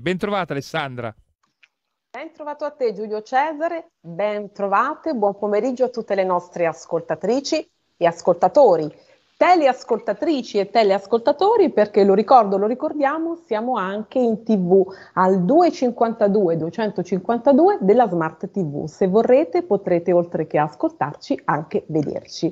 Ben trovata Alessandra. Ben trovato a te Giulio Cesare, ben trovate, buon pomeriggio a tutte le nostre ascoltatrici e ascoltatori, teleascoltatrici e teleascoltatori perché lo ricordo, lo ricordiamo, siamo anche in tv al 252 252 della Smart TV, se vorrete potrete oltre che ascoltarci anche vederci.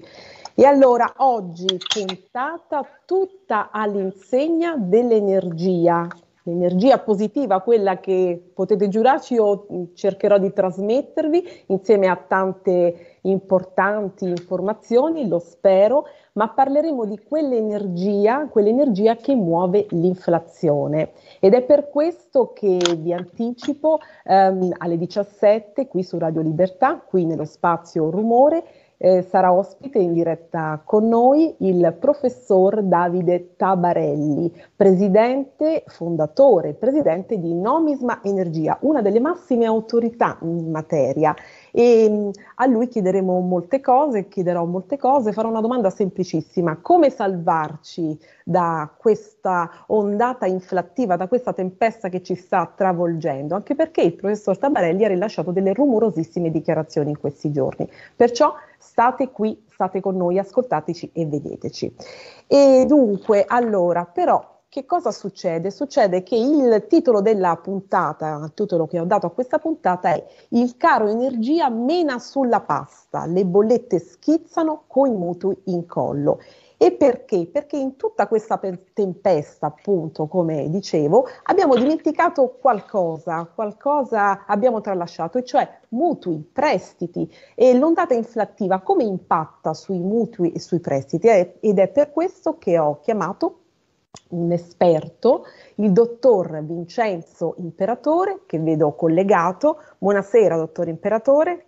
E allora oggi puntata tutta all'insegna dell'energia, l'energia positiva, quella che potete giurarci, io cercherò di trasmettervi insieme a tante importanti informazioni, lo spero, ma parleremo di quell'energia, quell'energia che muove l'inflazione. Ed è per questo che vi anticipo ehm, alle 17 qui su Radio Libertà, qui nello spazio Rumore, eh, sarà ospite in diretta con noi il professor Davide Tabarelli, presidente, fondatore, presidente di Nomisma Energia, una delle massime autorità in materia e a lui chiederemo molte cose, chiederò molte cose, farò una domanda semplicissima, come salvarci da questa ondata inflattiva, da questa tempesta che ci sta travolgendo, anche perché il professor Tabarelli ha rilasciato delle rumorosissime dichiarazioni in questi giorni, perciò state qui, state con noi, ascoltateci e vedeteci. E dunque, allora, però che cosa succede? Succede che il titolo della puntata, il titolo che ho dato a questa puntata è Il caro energia mena sulla pasta, le bollette schizzano coi mutui in collo. E perché? Perché in tutta questa tempesta, appunto, come dicevo, abbiamo dimenticato qualcosa, qualcosa abbiamo tralasciato, e cioè mutui, prestiti e l'ondata inflattiva come impatta sui mutui e sui prestiti ed è per questo che ho chiamato un esperto, il dottor Vincenzo Imperatore, che vedo collegato. Buonasera, dottor Imperatore.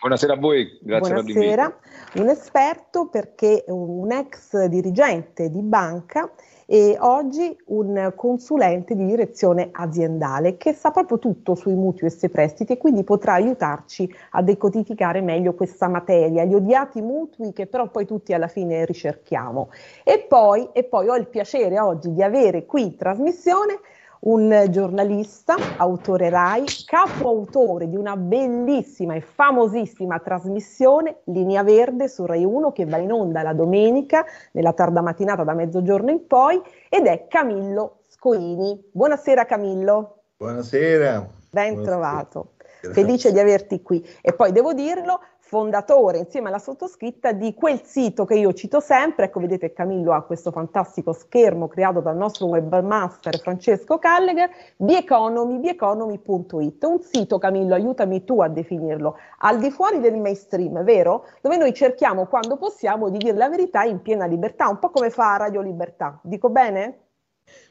Buonasera a voi, grazie Buonasera. per l'invito. Un esperto perché un ex dirigente di banca e oggi un consulente di direzione aziendale che sa proprio tutto sui mutui e sui prestiti e quindi potrà aiutarci a decodificare meglio questa materia, gli odiati mutui che però poi tutti alla fine ricerchiamo. E poi, e poi ho il piacere oggi di avere qui in trasmissione un giornalista, autore RAI, capoautore di una bellissima e famosissima trasmissione Linea Verde su RAI 1 che va in onda la domenica nella tarda mattinata da mezzogiorno in poi ed è Camillo Scoini. Buonasera Camillo. Buonasera. Ben Buonasera. trovato. Felice di averti qui. E poi devo dirlo, fondatore insieme alla sottoscritta di quel sito che io cito sempre, ecco vedete Camillo ha questo fantastico schermo creato dal nostro webmaster Francesco Callegher, bieconomy, bieconomy.it, un sito Camillo aiutami tu a definirlo, al di fuori del mainstream, vero? Dove noi cerchiamo quando possiamo di dire la verità in piena libertà, un po' come fa Radio Libertà, dico bene?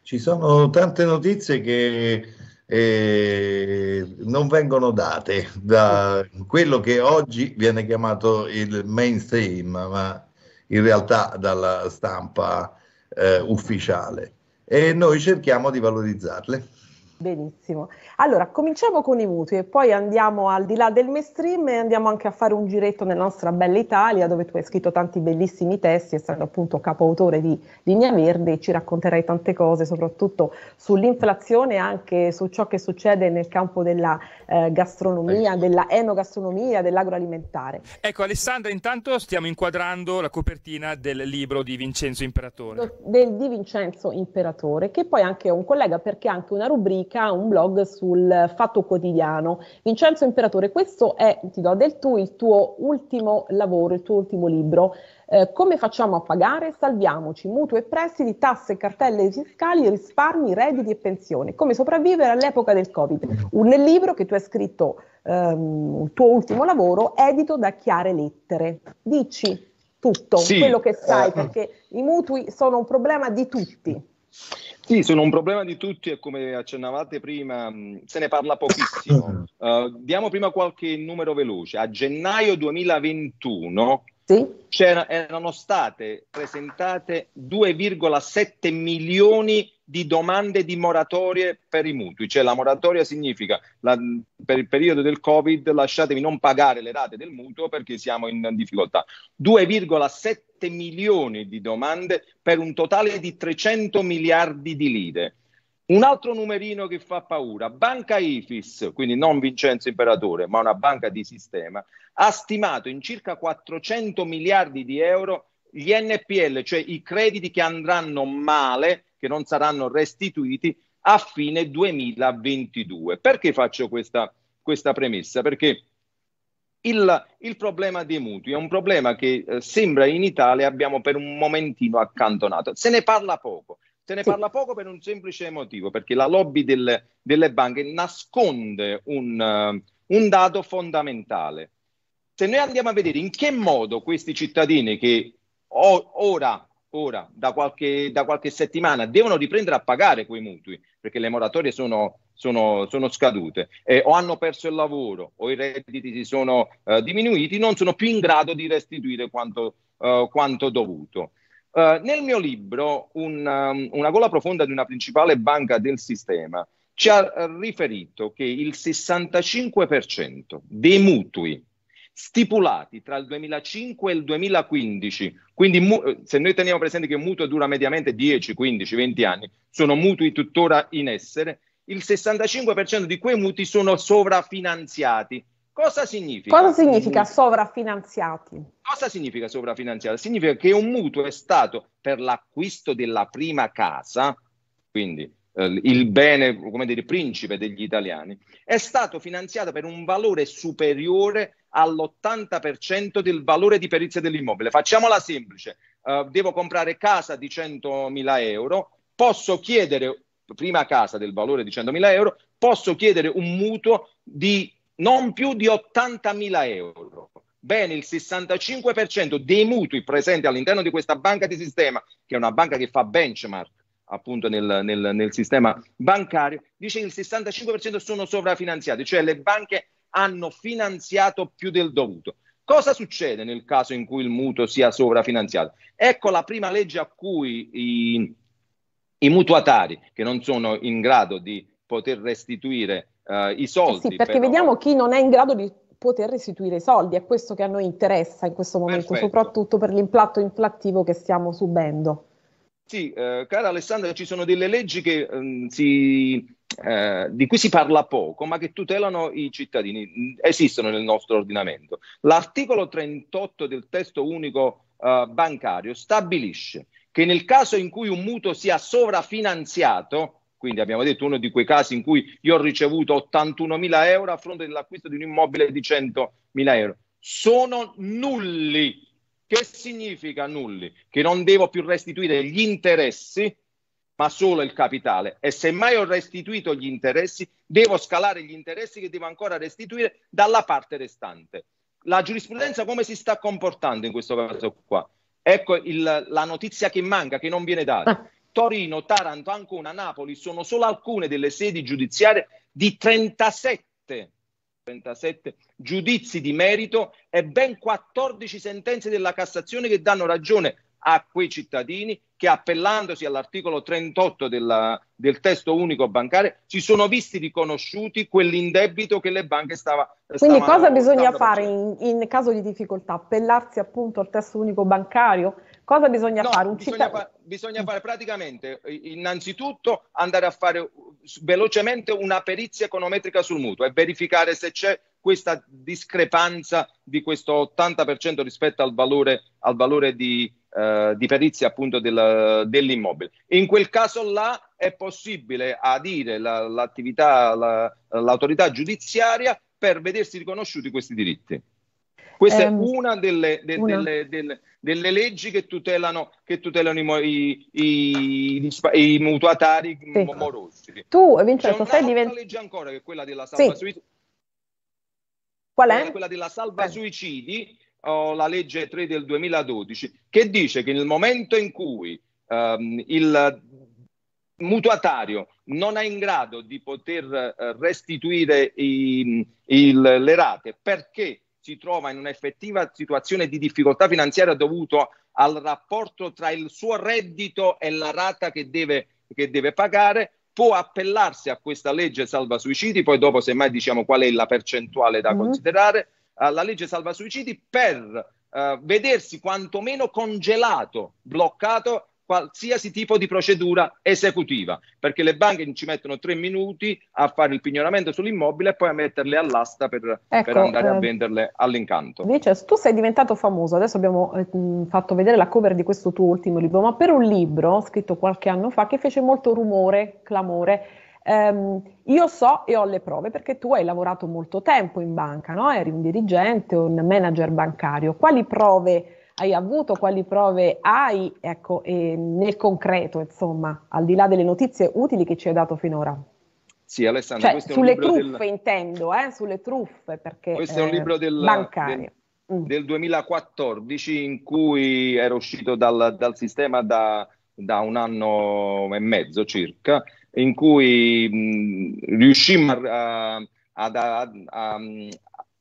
Ci sono tante notizie che eh, non vengono date da quello che oggi viene chiamato il mainstream, ma in realtà dalla stampa eh, ufficiale. E noi cerchiamo di valorizzarle. Benissimo. Allora, cominciamo con i mutui e poi andiamo al di là del mainstream e andiamo anche a fare un giretto nella nostra bella Italia, dove tu hai scritto tanti bellissimi testi, essendo appunto capoautore di Linea Verde, ci racconterai tante cose, soprattutto sull'inflazione e anche su ciò che succede nel campo della eh, gastronomia, ecco. della enogastronomia, dell'agroalimentare. Ecco, Alessandra, intanto stiamo inquadrando la copertina del libro di Vincenzo Imperatore. Del, di Vincenzo Imperatore, che poi anche è un collega perché ha anche una rubrica pubblica un blog sul Fatto Quotidiano. Vincenzo Imperatore, questo è, ti do del tu, il tuo ultimo lavoro, il tuo ultimo libro. Eh, come facciamo a pagare? Salviamoci, mutui e prestiti, tasse, cartelle fiscali, risparmi, redditi e pensioni. Come sopravvivere all'epoca del Covid. Un libro che tu hai scritto, ehm, il tuo ultimo lavoro, edito da Chiare Lettere. Dici tutto, sì, quello che sai, eh, perché i mutui sono un problema di tutti. Sì, sono un problema di tutti e come accennavate prima mm, se ne parla pochissimo. Uh, diamo prima qualche numero veloce. A gennaio 2021 sì? erano state presentate 2,7 milioni di domande di moratorie per i mutui, cioè la moratoria significa la, per il periodo del Covid lasciatevi non pagare le rate del mutuo perché siamo in difficoltà. 2,7 milioni di domande per un totale di 300 miliardi di lire. Un altro numerino che fa paura, Banca Ifis, quindi non Vincenzo Imperatore, ma una banca di sistema, ha stimato in circa 400 miliardi di euro gli NPL, cioè i crediti che andranno male, che non saranno restituiti a fine 2022. Perché faccio questa, questa premessa? Perché il, il, problema dei mutui è un problema che eh, sembra in Italia abbiamo per un momentino accantonato. Se ne parla poco. Se ne parla poco per un semplice motivo, perché la lobby del, delle banche nasconde un, uh, un dato fondamentale. Se noi andiamo a vedere in che modo questi cittadini che o, ora, ora da, qualche, da qualche settimana, devono riprendere a pagare quei mutui perché le moratorie sono, sono, sono scadute eh, o hanno perso il lavoro o i redditi si sono eh, diminuiti, non sono più in grado di restituire quanto, eh, quanto dovuto. Eh, nel mio libro, un, um, Una gola profonda di una principale banca del sistema, ci ha riferito che il 65% dei mutui stipulati tra il 2005 e il 2015, quindi mu- eh, se noi teniamo presente che un mutuo dura mediamente 10, 15, 20 anni, sono mutui tuttora in essere, il 65% di quei mutui sono sovrafinanziati. Cosa significa? Cosa significa sovrafinanziati? Cosa significa sovrafinanziati? Significa che un mutuo è stato per l'acquisto della prima casa, quindi eh, il bene, come dire, principe degli italiani, è stato finanziato per un valore superiore all'80% del valore di perizia dell'immobile. Facciamola semplice, uh, devo comprare casa di 100.000 euro, posso chiedere, prima casa del valore di 100.000 euro, posso chiedere un mutuo di non più di 80.000 euro. Bene, il 65% dei mutui presenti all'interno di questa banca di sistema, che è una banca che fa benchmark, appunto nel, nel, nel sistema bancario, dice che il 65% sono sovrafinanziati, cioè le banche hanno finanziato più del dovuto. Cosa succede nel caso in cui il mutuo sia sovrafinanziato? Ecco la prima legge a cui i, i mutuatari che non sono in grado di poter restituire uh, i soldi. Eh sì, perché però... vediamo chi non è in grado di poter restituire i soldi, è questo che a noi interessa in questo momento, Perfetto. soprattutto per l'impatto inflattivo che stiamo subendo. Sì, eh, cara Alessandra, ci sono delle leggi che, eh, si, eh, di cui si parla poco, ma che tutelano i cittadini, mm, esistono nel nostro ordinamento. L'articolo 38 del testo unico eh, bancario stabilisce che nel caso in cui un mutuo sia sovrafinanziato, quindi abbiamo detto uno di quei casi in cui io ho ricevuto 81.000 euro a fronte dell'acquisto di un immobile di 100.000 euro, sono nulli che significa nulli? Che non devo più restituire gli interessi, ma solo il capitale. E se mai ho restituito gli interessi, devo scalare gli interessi che devo ancora restituire dalla parte restante. La giurisprudenza come si sta comportando in questo caso qua? Ecco il, la notizia che manca, che non viene data. Torino, Taranto, Ancona, Napoli sono solo alcune delle sedi giudiziarie di 37 37 giudizi di merito e ben 14 sentenze della Cassazione che danno ragione a quei cittadini che appellandosi all'articolo 38 della, del testo unico bancario si sono visti riconosciuti quell'indebito che le banche stavano... Quindi cosa bisogna fare in, in caso di difficoltà? Appellarsi appunto al testo unico bancario? Cosa bisogna no, fare? Bisogna, fa- bisogna, fare praticamente, innanzitutto, andare a fare velocemente una perizia econometrica sul mutuo e verificare se c'è questa discrepanza di questo 80% rispetto al valore, al valore di, eh, di, perizia appunto del, dell'immobile. In quel caso là è possibile adire la, l'attività, la, l'autorità giudiziaria per vedersi riconosciuti questi diritti. Questa ehm, è una, delle, de, una. Delle, delle, delle, leggi che tutelano, che tutelano i, i, i, i, mutuatari sì. morosi. Tu, Vincenzo, stai diventando... legge ancora che è quella della salva sì. suicidi. Qual è? Quella della salva eh. suicidi, oh, la legge 3 del 2012, che dice che nel momento in cui ehm, il mutuatario non è in grado di poter eh, restituire i, il, le rate perché si trova in un'effettiva situazione di difficoltà finanziaria dovuto al rapporto tra il suo reddito e la rata che deve, che deve pagare, può appellarsi a questa legge salva suicidi, poi dopo semmai diciamo qual è la percentuale da mm. considerare, alla eh, legge salva suicidi per eh, vedersi quantomeno congelato, bloccato qualsiasi tipo di procedura esecutiva, perché le banche ci mettono tre minuti a fare il pignoramento sull'immobile e poi a metterle all'asta per, ecco, per andare eh, a venderle all'incanto. Dice, tu sei diventato famoso, adesso abbiamo eh, mm, fatto vedere la cover di questo tuo ultimo libro, ma per un libro scritto qualche anno fa che fece molto rumore, clamore, Um, io so e ho le prove perché tu hai lavorato molto tempo in banca, no? eri un dirigente, un manager bancario. Quali prove hai avuto, quali prove hai, ecco, nel concreto, insomma, al di là delle notizie utili che ci hai dato finora. Sì, Alessandro, cioè, sulle truffe del... intendo, eh? sulle truffe, perché questo è un eh, libro del, Del, mm. del 2014 in cui ero uscito dal, dal sistema da, da, un anno e mezzo circa, in cui mm, riuscimmo a, a, a,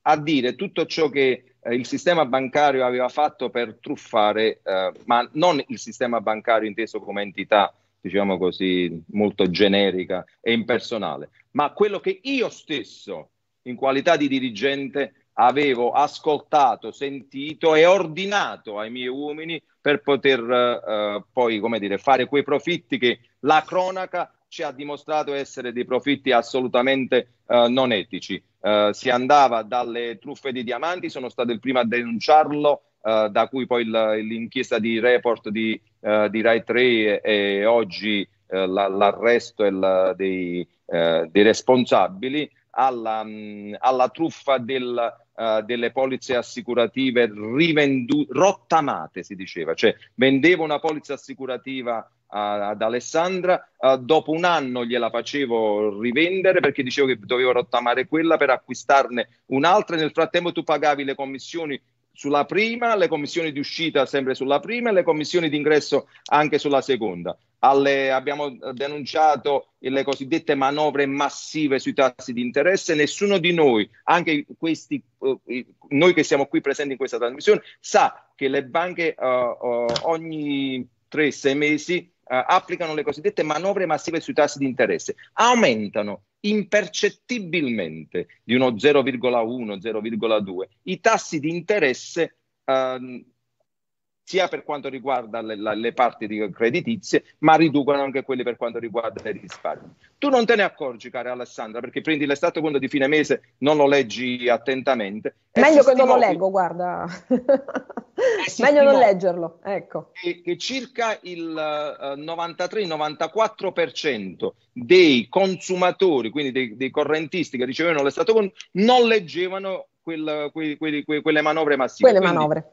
a dire tutto ciò che eh, il sistema bancario aveva fatto per truffare, eh, ma non il sistema bancario inteso come entità, diciamo così, molto generica e impersonale, ma quello che io stesso, in qualità di dirigente, avevo ascoltato, sentito e ordinato ai miei uomini per poter eh, eh poi, come dire, fare quei profitti che la cronaca ci ha dimostrato essere dei profitti assolutamente eh, non etici. Eh, si andava dalle truffe di diamanti, sono stato il primo a denunciarlo, eh, da cui poi il, l'inchiesta di report di, eh, di Rai 3 e, e oggi eh, la, l'arresto il, dei, eh, dei, responsabili, alla, mh, alla truffa del eh, delle polizze assicurative rivendute, rottamate si diceva, cioè vendevo una polizza assicurativa ad Alessandra, uh, dopo un anno gliela facevo rivendere perché dicevo che dovevo rottamare quella per acquistarne un'altra, nel frattempo tu pagavi le commissioni sulla prima, le commissioni di uscita sempre sulla prima e le commissioni di ingresso anche sulla seconda. Alle, abbiamo eh, denunciato le cosiddette manovre massive sui tassi di interesse. Nessuno di noi, anche questi, eh, noi che siamo qui presenti in questa trasmissione, sa che le banche uh, uh, ogni 3-6 mesi eh, applicano le cosiddette manovre massive sui tassi di interesse, aumentano impercettibilmente di uno 0,1-0,2 i tassi di interesse ehm, sia per quanto riguarda le, la, le parti creditizie, ma riducono anche quelle per quanto riguarda i risparmi. Tu non te ne accorgi, cara Alessandra, perché prendi l'estate conto di fine mese, non lo leggi attentamente. Meglio che non lo leggo, guarda. Meglio non leggerlo, ecco. Che, che circa il uh, eh, 93-94% dei consumatori, quindi dei, dei correntisti che ricevevano l'estate conto, non leggevano quel, que, que, que, quelle manovre massive. Quelle quindi, manovre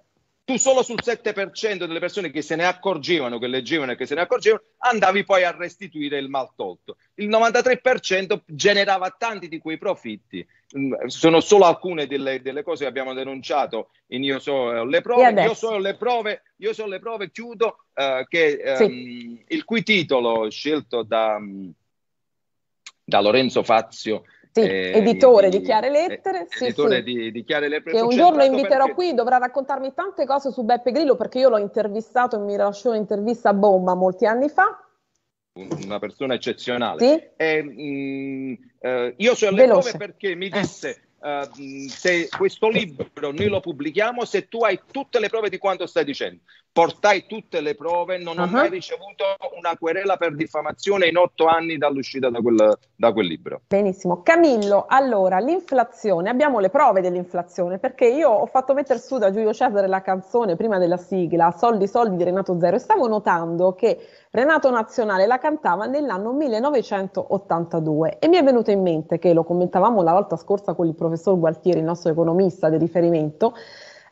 tu solo sul 7% delle persone che se ne accorgevano, che leggevano e che se ne accorgevano, andavi poi a restituire il mal tolto. Il 93% generava tanti di quei profitti. Mm, sono solo alcune delle, delle cose che abbiamo denunciato in Io so eh, le prove. Io so le prove, io so le prove chiudo, eh, che, eh, sì. il cui titolo scelto da, mm, da Lorenzo Fazio sì, eh, editore di Chiare eh, Lettere. Eh, sì, editore sì. Di, di Chiare Lettere. Che un giorno inviterò perché... qui, dovrà raccontarmi tante cose su Beppe Grillo perché io l'ho intervistato e mi lasciò un'intervista a bomba molti anni fa. Una persona eccezionale. Sì? E, eh, mh, mm, eh, io sono alle Veloce. perché mi eh. disse Ehm, se questo libro noi lo pubblichiamo se tu hai tutte le prove di quanto stai dicendo. Portai tutte le prove, non uh-huh. ho mai uh-huh. ricevuto una querela per diffamazione in otto anni dall'uscita da quel, da quel, libro. Benissimo. Camillo, allora l'inflazione, abbiamo le prove dell'inflazione perché io ho fatto mettere su da Giulio Cesare la canzone prima della sigla, Soldi, soldi di Renato Zero e stavo notando che Renato Nazionale la cantava nell'anno 1982 e mi è venuto in mente che lo commentavamo la volta scorsa con il professor Gualtieri, il nostro economista di riferimento.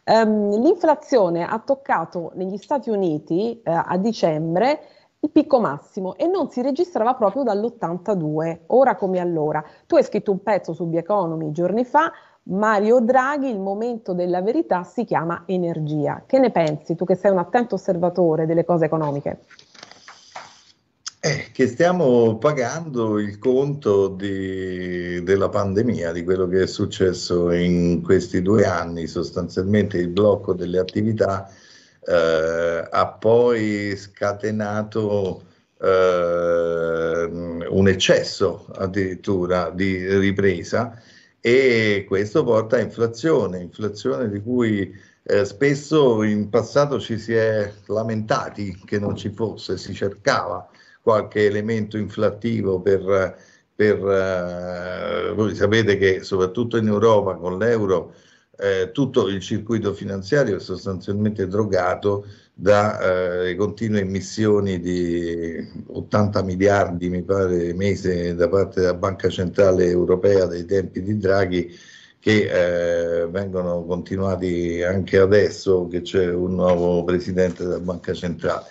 Ehm, l'inflazione ha toccato negli Stati Uniti eh, a dicembre il picco massimo e non si registrava proprio dall'82, ora come allora. Tu hai scritto un pezzo su The Economy giorni fa, Mario Draghi, il momento della verità si chiama energia. Che ne pensi tu che sei un attento osservatore delle cose economiche? Eh, che stiamo pagando il conto di, della pandemia, di quello che è successo in questi due anni, sostanzialmente il blocco delle attività eh, ha poi scatenato eh, un eccesso addirittura di ripresa e questo porta a inflazione, inflazione di cui eh, spesso in passato ci si è lamentati che non ci fosse, si cercava qualche elemento inflattivo per, per, eh, voi sapete che soprattutto in Europa con l'euro eh, tutto il circuito finanziario è sostanzialmente drogato da eh, continue emissioni di 80 miliardi, mi pare, mese da parte della Banca Centrale Europea dei tempi di Draghi, che eh, vengono continuati anche adesso che c'è un nuovo presidente della Banca Centrale.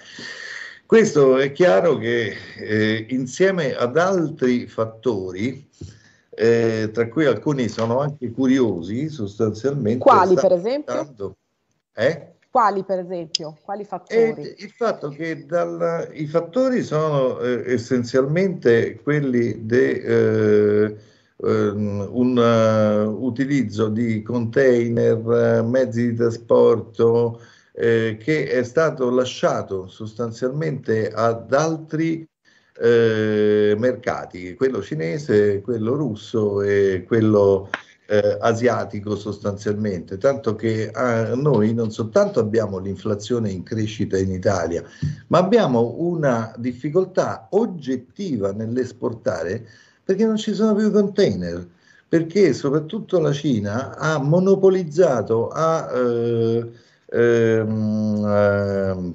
Questo è chiaro che eh, insieme ad altri fattori, eh, tra cui alcuni sono anche curiosi sostanzialmente. Quali per esempio? Tanto, eh? Quali per esempio? Quali fattori? E, eh, il fatto che dalla, i fattori sono eh, essenzialmente quelli di eh, ehm, un uh, utilizzo di container, mezzi di trasporto, eh, che è stato lasciato sostanzialmente ad altri eh, mercati, quello cinese, quello russo e quello eh, asiatico sostanzialmente, tanto che eh, noi non soltanto abbiamo l'inflazione in crescita in Italia, ma abbiamo una difficoltà oggettiva nell'esportare perché non ci sono più container, perché soprattutto la Cina ha monopolizzato, ha eh, Ehm, ehm,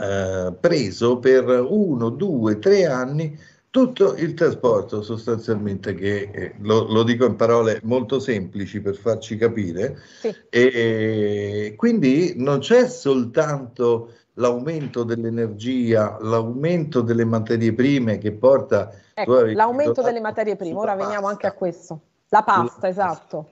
eh, preso per uno, due, tre anni tutto il trasporto sostanzialmente che eh, lo, lo, dico in parole molto semplici per farci capire sì. e, quindi non c'è soltanto l'aumento dell'energia, l'aumento delle materie prime che porta ecco, l'aumento delle materie prime, ora veniamo anche a questo. La pasta, esatto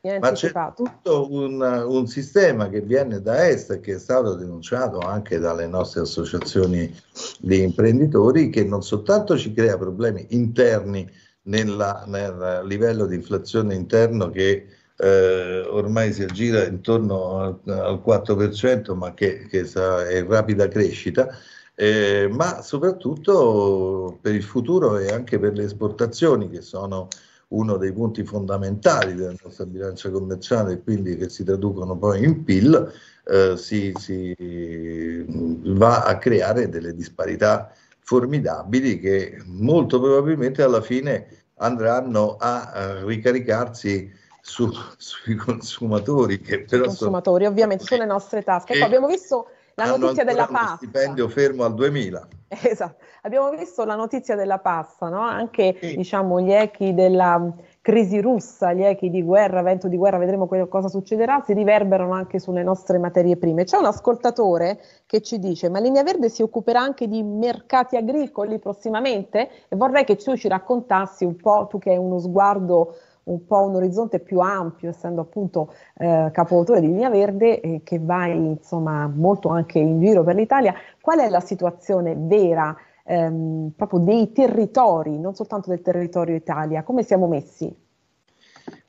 eh, ma c'è tutto un, un, sistema che viene da est che è stato denunciato anche dalle nostre associazioni di imprenditori che non soltanto ci crea problemi interni nella, nel livello di inflazione interno che eh, ormai si aggira intorno al, al 4% ma che, che sa, è in rapida crescita, eh, ma soprattutto per il futuro e anche per le esportazioni che sono uno dei punti fondamentali della nostra bilancia commerciale e quindi che si traducono poi in PIL, eh, si, si, va a creare delle disparità formidabili che molto probabilmente alla fine andranno a, a ricaricarsi su, sui consumatori. Che però consumatori, sono, ovviamente, sulle nostre tasche. Ecco, abbiamo visto la notizia della pasta. stipendio fermo al 2000. Esatto, abbiamo visto la notizia della pasta, no? anche sì. diciamo, gli echi della mm, crisi russa, gli echi di guerra, vento di guerra, vedremo cosa succederà, si riverberano anche sulle nostre materie prime. C'è un ascoltatore che ci dice, ma Linea Verde si occuperà anche di mercati agricoli prossimamente e vorrei che tu ci raccontassi un po', tu che hai uno sguardo un po' un orizzonte più ampio, essendo appunto eh, capoautore di Linea Verde e eh, che vai insomma molto anche in giro per l'Italia, qual è la situazione vera ehm, proprio dei territori, non soltanto del territorio Italia, come siamo messi?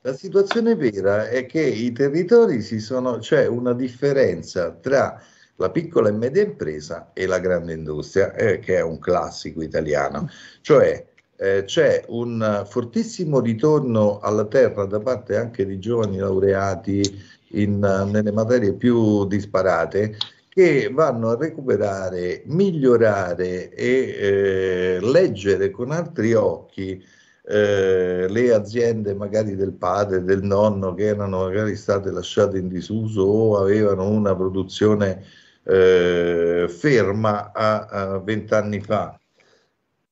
La situazione vera è che i territori si sono, c'è una differenza tra la piccola e media impresa e la grande industria, eh, che è un classico italiano, cioè eh, c'è un fortissimo ritorno alla terra da parte anche di giovani laureati in, nelle materie più disparate che vanno a recuperare, migliorare e eh, leggere con altri occhi eh, le aziende magari del padre, del nonno che erano magari state lasciate in disuso o avevano una produzione eh, ferma a vent'anni fa.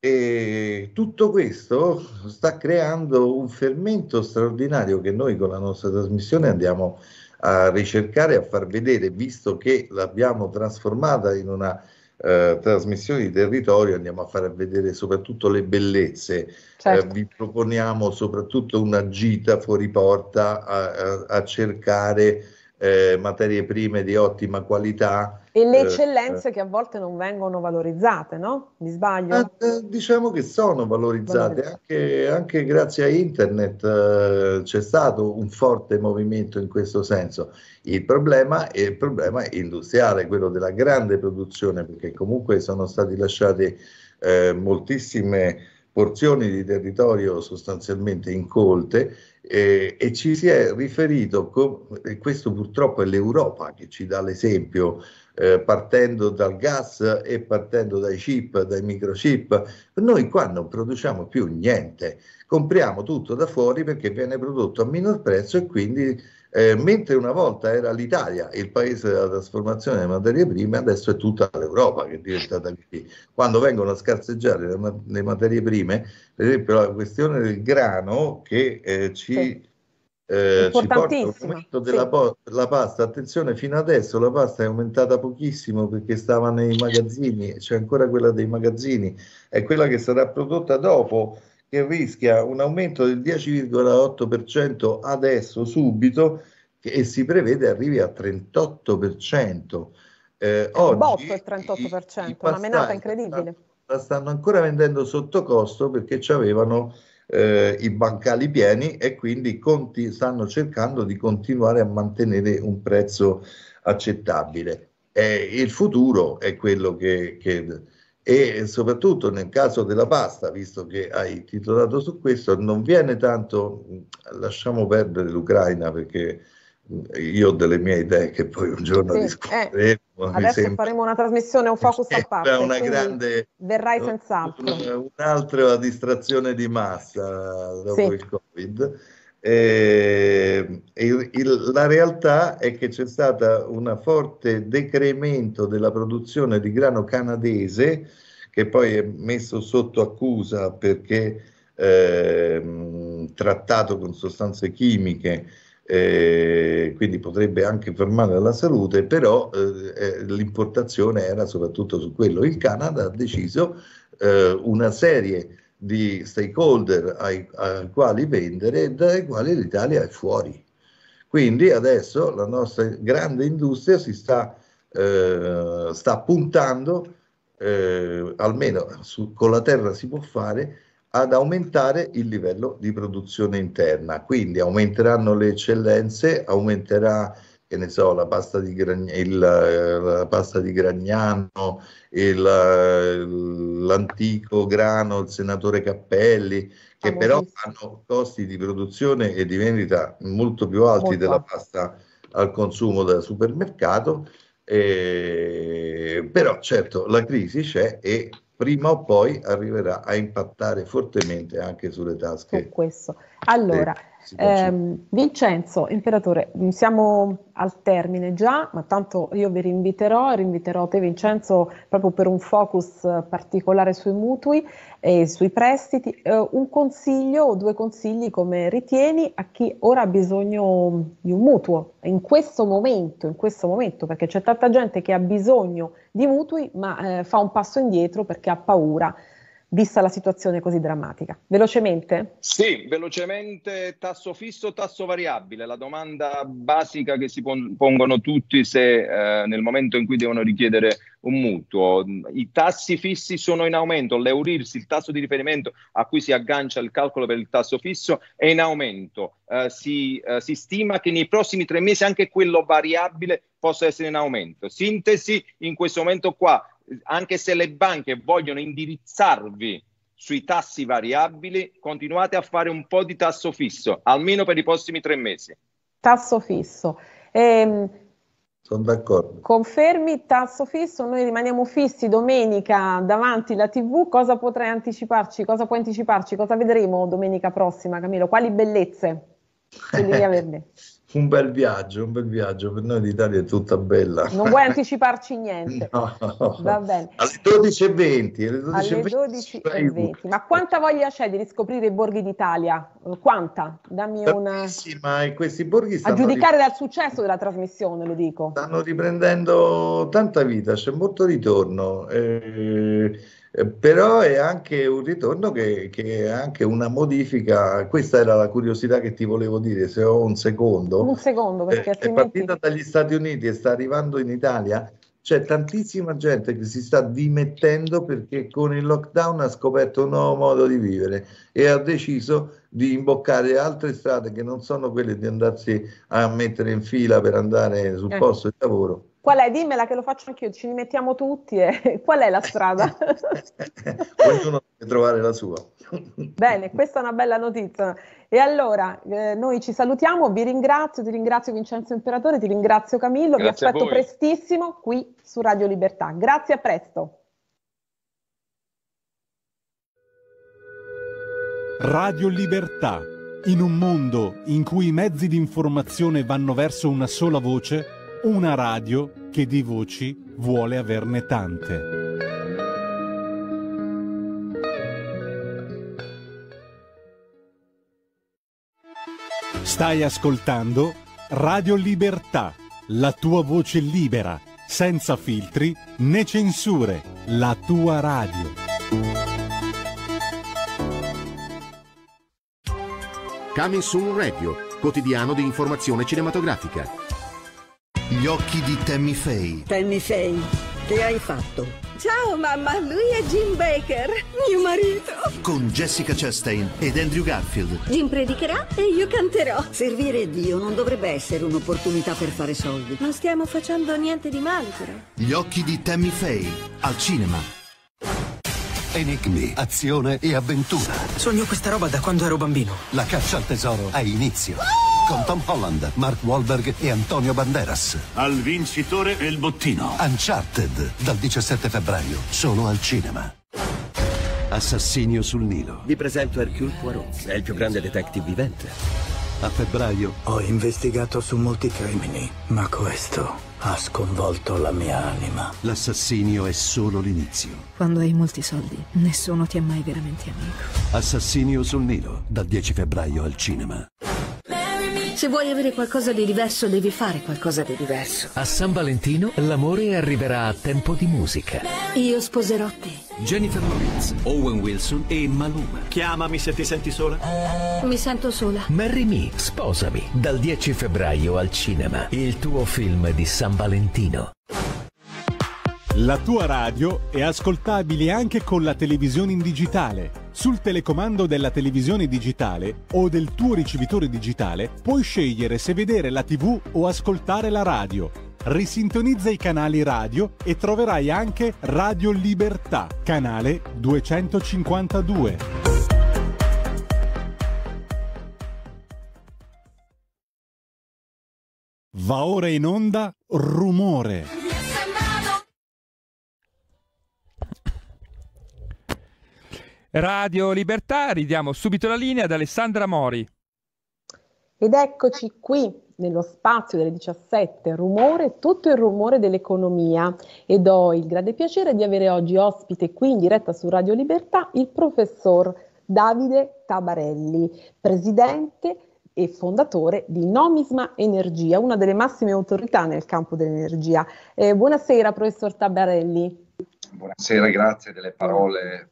E tutto questo sta creando un fermento straordinario che noi con la nostra trasmissione andiamo a ricercare, a far vedere, visto che l'abbiamo trasformata in una eh, trasmissione di territorio, andiamo a far vedere soprattutto le bellezze. Eh, certo. Eh, vi proponiamo soprattutto una gita fuori porta a, a, a cercare eh, materie prime di ottima qualità. E le eh, eccellenze eh, che a volte non vengono valorizzate, no? Mi sbaglio? Ah, eh, diciamo che sono valorizzate, anche, anche, grazie a internet eh, c'è stato un forte movimento in questo senso. Il problema è il problema industriale, quello della grande produzione, perché comunque sono stati lasciati eh, moltissime porzioni di territorio sostanzialmente incolte eh, e ci si è riferito, co- e questo purtroppo è l'Europa che ci dà l'esempio, eh, partendo dal gas e partendo dai chip, dai microchip, noi qua non produciamo più niente, compriamo tutto da fuori perché viene prodotto a minor prezzo e quindi eh, mentre una volta era l'Italia il paese della trasformazione delle materie prime, adesso è tutta l'Europa che è diventata così. Quando vengono a scarseggiare le, le, materie prime, per esempio la questione del grano che eh, ci, sì. eh, ci, porta all'aumento della sì. po- pasta. Attenzione, fino adesso la pasta è aumentata pochissimo perché stava nei magazzini, c'è ancora quella dei magazzini, è quella che sarà prodotta dopo che rischia un aumento del 10,8% adesso, subito, e si prevede arrivi al 38%. Eh, oggi, botto il 38%, i, i una menata incredibile. La stanno ancora vendendo sotto costo perché ci avevano eh, i bancali pieni e quindi conti, stanno cercando di continuare a mantenere un prezzo accettabile. Eh, il futuro è quello che, che e soprattutto nel caso della pasta, visto che hai titolato su questo, non viene tanto, lasciamo perdere l'Ucraina perché io ho delle mie idee che poi un giorno sì, eh, discuteremo. Eh, adesso sembra, faremo una trasmissione, un focus a parte. Una grande, verrai senz'altro. Un'altra distrazione di massa dopo sì. il Covid eh, il, il, la realtà è che c'è stato un forte decremento della produzione di grano canadese, che poi è messo sotto accusa perché eh, trattato con sostanze chimiche, eh, quindi potrebbe anche fermare la salute, però eh, eh, l'importazione era soprattutto su quello. Il Canada ha deciso eh, una serie di di stakeholder ai, ai quali vendere e dai quali l'Italia è fuori. Quindi adesso la nostra grande industria si sta, eh, sta puntando, eh, almeno su, con la terra si può fare, ad aumentare il livello di produzione interna. Quindi aumenteranno le eccellenze, aumenterà che ne so, la pasta di, gran, il, la pasta di Gragnano, il, l'antico grano, il senatore Cappelli, che ah, però hanno costi di produzione e di vendita molto più alti molto. della pasta al consumo del supermercato. Eh, però certo la crisi c'è e prima o poi arriverà a impattare fortemente anche sulle tasche. Su questo. Allora, ehm, Vincenzo, imperatore, siamo al termine già, ma tanto io vi rinviterò, rinviterò te Vincenzo proprio per un focus particolare sui mutui e sui prestiti. Eh, un consiglio o due consigli come ritieni a chi ora ha bisogno di un mutuo, in questo momento, in questo momento perché c'è tanta gente che ha bisogno di mutui ma eh, fa un passo indietro perché ha paura vista la situazione così drammatica. Velocemente? Sì, velocemente tasso fisso, tasso variabile. La domanda basica che si pongono tutti se eh, nel momento in cui devono richiedere un mutuo. I tassi fissi sono in aumento, l'Eurirsi, il tasso di riferimento a cui si aggancia il calcolo per il tasso fisso, è in aumento. Eh, si, eh, si stima che nei prossimi tre mesi anche quello variabile possa essere in aumento. Sintesi, in questo momento qua anche se le banche vogliono indirizzarvi sui tassi variabili, continuate a fare un po' di tasso fisso, almeno per i prossimi tre mesi. Tasso fisso. Ehm, Sono d'accordo. Confermi tasso fisso, noi rimaniamo fissi domenica davanti alla TV. Cosa potrai anticiparci? Cosa puoi anticiparci? Cosa vedremo domenica prossima, Camillo? Quali bellezze? un bel viaggio, un bel viaggio, per noi l'Italia è tutta bella. Non vuoi anticiparci niente. No. Va bene. Alle 12.20. Alle 12.20. 12 Ma quanta voglia c'è di riscoprire i borghi d'Italia? Quanta? Dammi una... Sì, ma questi borghi stanno... A giudicare dal successo della trasmissione, lo dico. Stanno riprendendo tanta vita, c'è molto ritorno. Eh eh, però è anche un ritorno che, che, è anche una modifica, questa era la curiosità che ti volevo dire, se ho un secondo. Un secondo, perché eh, altrimenti... È partita dagli Stati Uniti e sta arrivando in Italia, c'è tantissima gente che si sta dimettendo perché con il lockdown ha scoperto un nuovo modo di vivere e ha deciso di imboccare altre strade che non sono quelle di andarsi a mettere in fila per andare sul eh. posto di lavoro. Qual è? Dimmela che lo faccio anch'io, ci mettiamo tutti. E... Qual è la strada? Ognuno deve trovare la sua. Bene, questa è una bella notizia. E allora, eh, noi ci salutiamo, vi ringrazio, ti ringrazio Vincenzo Imperatore, ti ringrazio Camillo, Grazie vi aspetto prestissimo qui su Radio Libertà. Grazie, a presto. Radio Libertà. In un mondo in cui i mezzi di informazione vanno verso una sola voce, una radio che di voci vuole averne tante. Stai ascoltando Radio Libertà, la tua voce libera, senza filtri né censure, la tua radio. Coming Soon Radio, quotidiano di informazione cinematografica. Gli occhi di Tammy Faye. Tammy Faye, che hai fatto? Ciao mamma, lui è Jim Baker, mio marito. Con Jessica Chastain ed Andrew Garfield. Jim predicherà e io canterò. Servire Dio non dovrebbe essere un'opportunità per fare soldi. Non stiamo facendo niente di male però. Gli occhi di Tammy Faye, al cinema. Enigmi, azione e avventura. Sogno questa roba da quando ero bambino. La caccia al tesoro ha inizio. Con Tom Holland, Mark Wahlberg e Antonio Banderas. Al vincitore e il bottino. Uncharted, dal 17 febbraio, solo al cinema. Assassinio sul Nilo. Vi presento Hercule Poirot, è il più grande detective vivente. A febbraio ho investigato su molti crimini, ma questo ha sconvolto la mia anima. L'assassinio è solo l'inizio. Quando hai molti soldi, nessuno ti è mai veramente amico. Assassinio sul Nilo, dal 10 febbraio al cinema. Se vuoi avere qualcosa di diverso, devi fare qualcosa di diverso. A San Valentino l'amore arriverà a tempo di musica. Io sposerò te. Jennifer Lawrence, Owen Wilson e Maluma. Chiamami se ti senti sola. Mi sento sola. Marry Me, sposami. Dal 10 febbraio al cinema. Il tuo film di San Valentino. La tua radio è ascoltabile anche con la televisione in digitale. Sul telecomando della televisione digitale o del tuo ricevitore digitale puoi scegliere se vedere la TV o ascoltare la radio. Risintonizza i canali radio e troverai anche Radio Libertà, canale 252. Va ora in onda Rumore. Radio Libertà, ridiamo subito la linea ad Alessandra Mori. Ed eccoci qui nello spazio delle 17, rumore, tutto il rumore dell'economia ed ho il grande piacere di avere oggi ospite qui in diretta su Radio Libertà il professor Davide Tabarelli, presidente e fondatore di Nomisma Energia, una delle massime autorità nel campo dell'energia. Eh, buonasera professor Tabarelli. Buonasera, grazie delle parole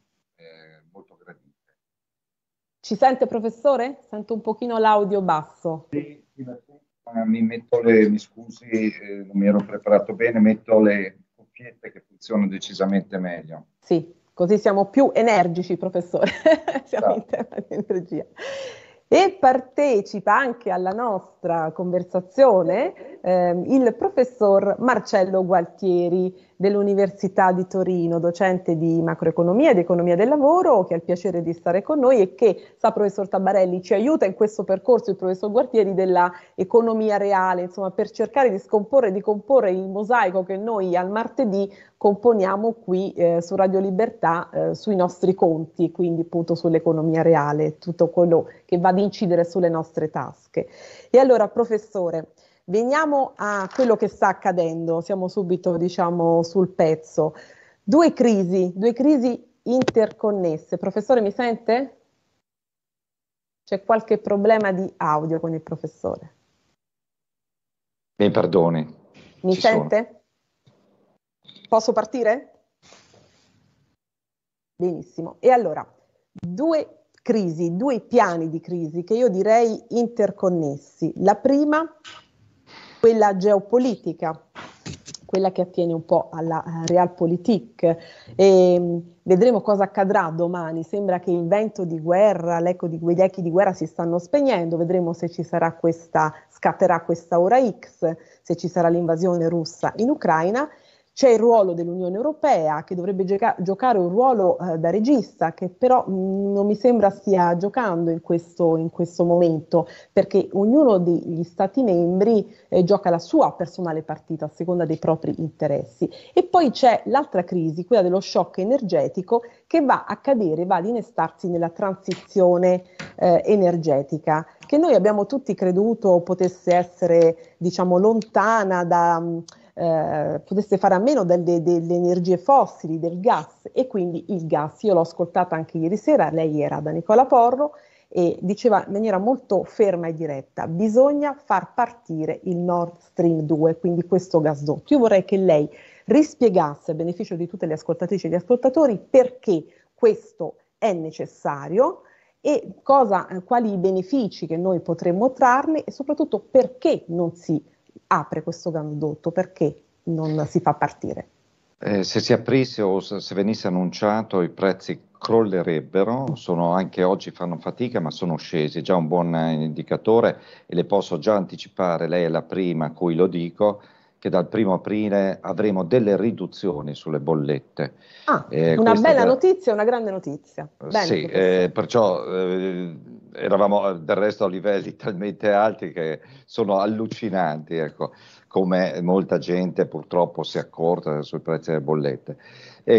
ci sente professore? Sento un pochino l'audio basso. Sì, mi metto le, mi scusi, eh, non mi ero preparato bene, metto le cuffiette che funzionano decisamente meglio. Sì, così siamo più energici, professore, siamo sì. Esatto. in tema di energia. E partecipa anche alla nostra conversazione eh, il professor Marcello Gualtieri, dell'Università di Torino, docente di macroeconomia ed economia del lavoro, che ha il piacere di stare con noi e che, sa professor Tabarelli, ci aiuta in questo percorso, il professor Guartieri, della economia reale, insomma, per cercare di scomporre e di comporre il mosaico che noi al martedì componiamo qui eh, su Radio Libertà eh, sui nostri conti, quindi appunto sull'economia reale, tutto quello che va ad incidere sulle nostre tasche. E allora, professore, Veniamo a quello che sta accadendo, siamo subito diciamo, sul pezzo. Due crisi, due crisi interconnesse. Professore, mi sente? C'è qualche problema di audio con il professore? Mi perdoni. Mi Ci sente? Sono. Posso partire? Benissimo. E allora, due crisi, due piani di crisi che io direi interconnessi. La prima quella geopolitica, quella che attiene un po' alla eh, realpolitik. E mm, vedremo cosa accadrà domani. Sembra che il vento di guerra, l'eco di, gli echi di guerra si stanno spegnendo. Vedremo se ci sarà questa, scatterà questa ora X, se ci sarà l'invasione russa in Ucraina c'è il ruolo dell'Unione Europea che dovrebbe gioca- giocare un ruolo eh, da regista che però mh, mm, non mi sembra stia giocando in questo, in questo momento perché ognuno degli Stati membri eh, gioca la sua personale partita a seconda dei propri interessi. E poi c'è l'altra crisi, quella dello shock energetico che va a cadere, va ad innestarsi nella transizione eh, energetica che noi abbiamo tutti creduto potesse essere diciamo lontana da... Mh, mm, eh, potesse fare a meno delle, delle, energie fossili, del gas e quindi il gas. Io l'ho ascoltata anche ieri sera, lei era da Nicola Porro e diceva in maniera molto ferma e diretta bisogna far partire il Nord Stream 2, quindi questo gasdotto. Io vorrei che lei rispiegasse a beneficio di tutte le ascoltatrici e gli ascoltatori perché questo è necessario e cosa, eh, quali i benefici che noi potremmo trarne e soprattutto perché non si apre questo gandotto? Perché non si fa partire? Eh, se si aprisse o se venisse annunciato i prezzi crollerebbero, sono, anche oggi fanno fatica ma sono scesi, già un buon indicatore e le posso già anticipare, lei è la prima a cui lo dico, che dal primo aprile avremo delle riduzioni sulle bollette. Ah, eh, una bella gra- notizia, una grande notizia. Bene, sì, eh, perciò eh, eravamo eh, del resto a livelli talmente alti che sono allucinanti, ecco, come molta gente purtroppo si è accorta sui prezzi delle bollette.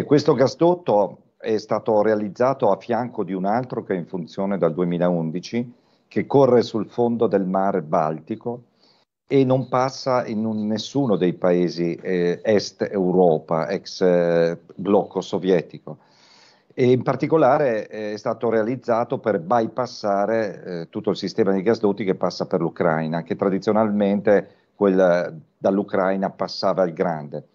questo gasdotto è stato realizzato a fianco di un altro che è in funzione dal 2011, che corre sul fondo del mare Baltico e non passa in un, nessuno dei paesi eh, est Europa, ex eh, blocco sovietico. E in particolare eh, è stato realizzato per bypassare eh, tutto il sistema di gasdotti che passa per l'Ucraina, che tradizionalmente quella, dall'Ucraina passava il grande.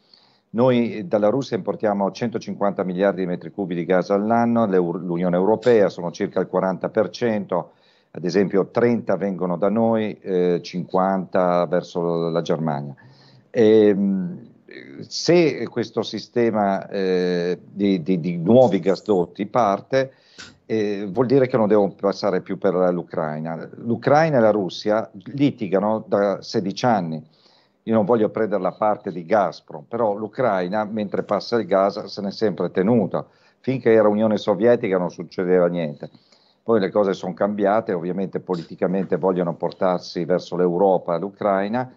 Noi eh, dalla Russia importiamo 150 miliardi di metri cubi di gas all'anno, l'Unione Europea sono circa il 40%, ad esempio 30 vengono da noi, eh, 50 verso la Germania. E, ehm, se questo sistema eh, di, di, di, nuovi gasdotti parte, eh, vuol dire che non devono passare più per l'Ucraina. L'Ucraina e la Russia litigano da 16 anni. Io non voglio prendere la parte di Gazprom, però l'Ucraina, mentre passa il gas, se n'è sempre tenuta. Finché era Unione Sovietica non succedeva niente. Poi le cose sono cambiate, ovviamente politicamente vogliono portarsi verso l'Europa, l'Ucraina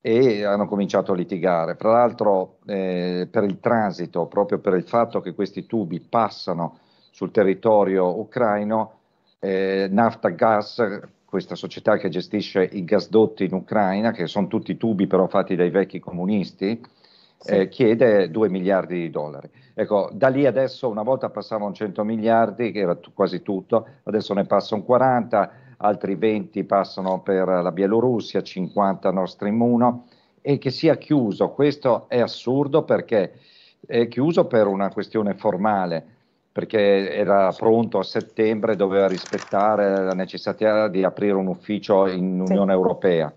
e hanno cominciato a litigare. Tra l'altro eh, per il transito, proprio per il fatto che questi tubi passano sul territorio ucraino, eh, Naftagas, questa società che gestisce i gasdotti in Ucraina, che sono tutti tubi però fatti dai vecchi comunisti, eh, chiede 2 miliardi di dollari. Ecco, da lì adesso una volta passavano 100 miliardi, che era t- quasi tutto, adesso ne passano 40, altri 20 passano per la Bielorussia, 50 Nord Stream 1 e che sia chiuso, questo è assurdo perché è chiuso per una questione formale, perché era pronto a settembre, doveva rispettare la necessità di aprire un ufficio in Unione Europea,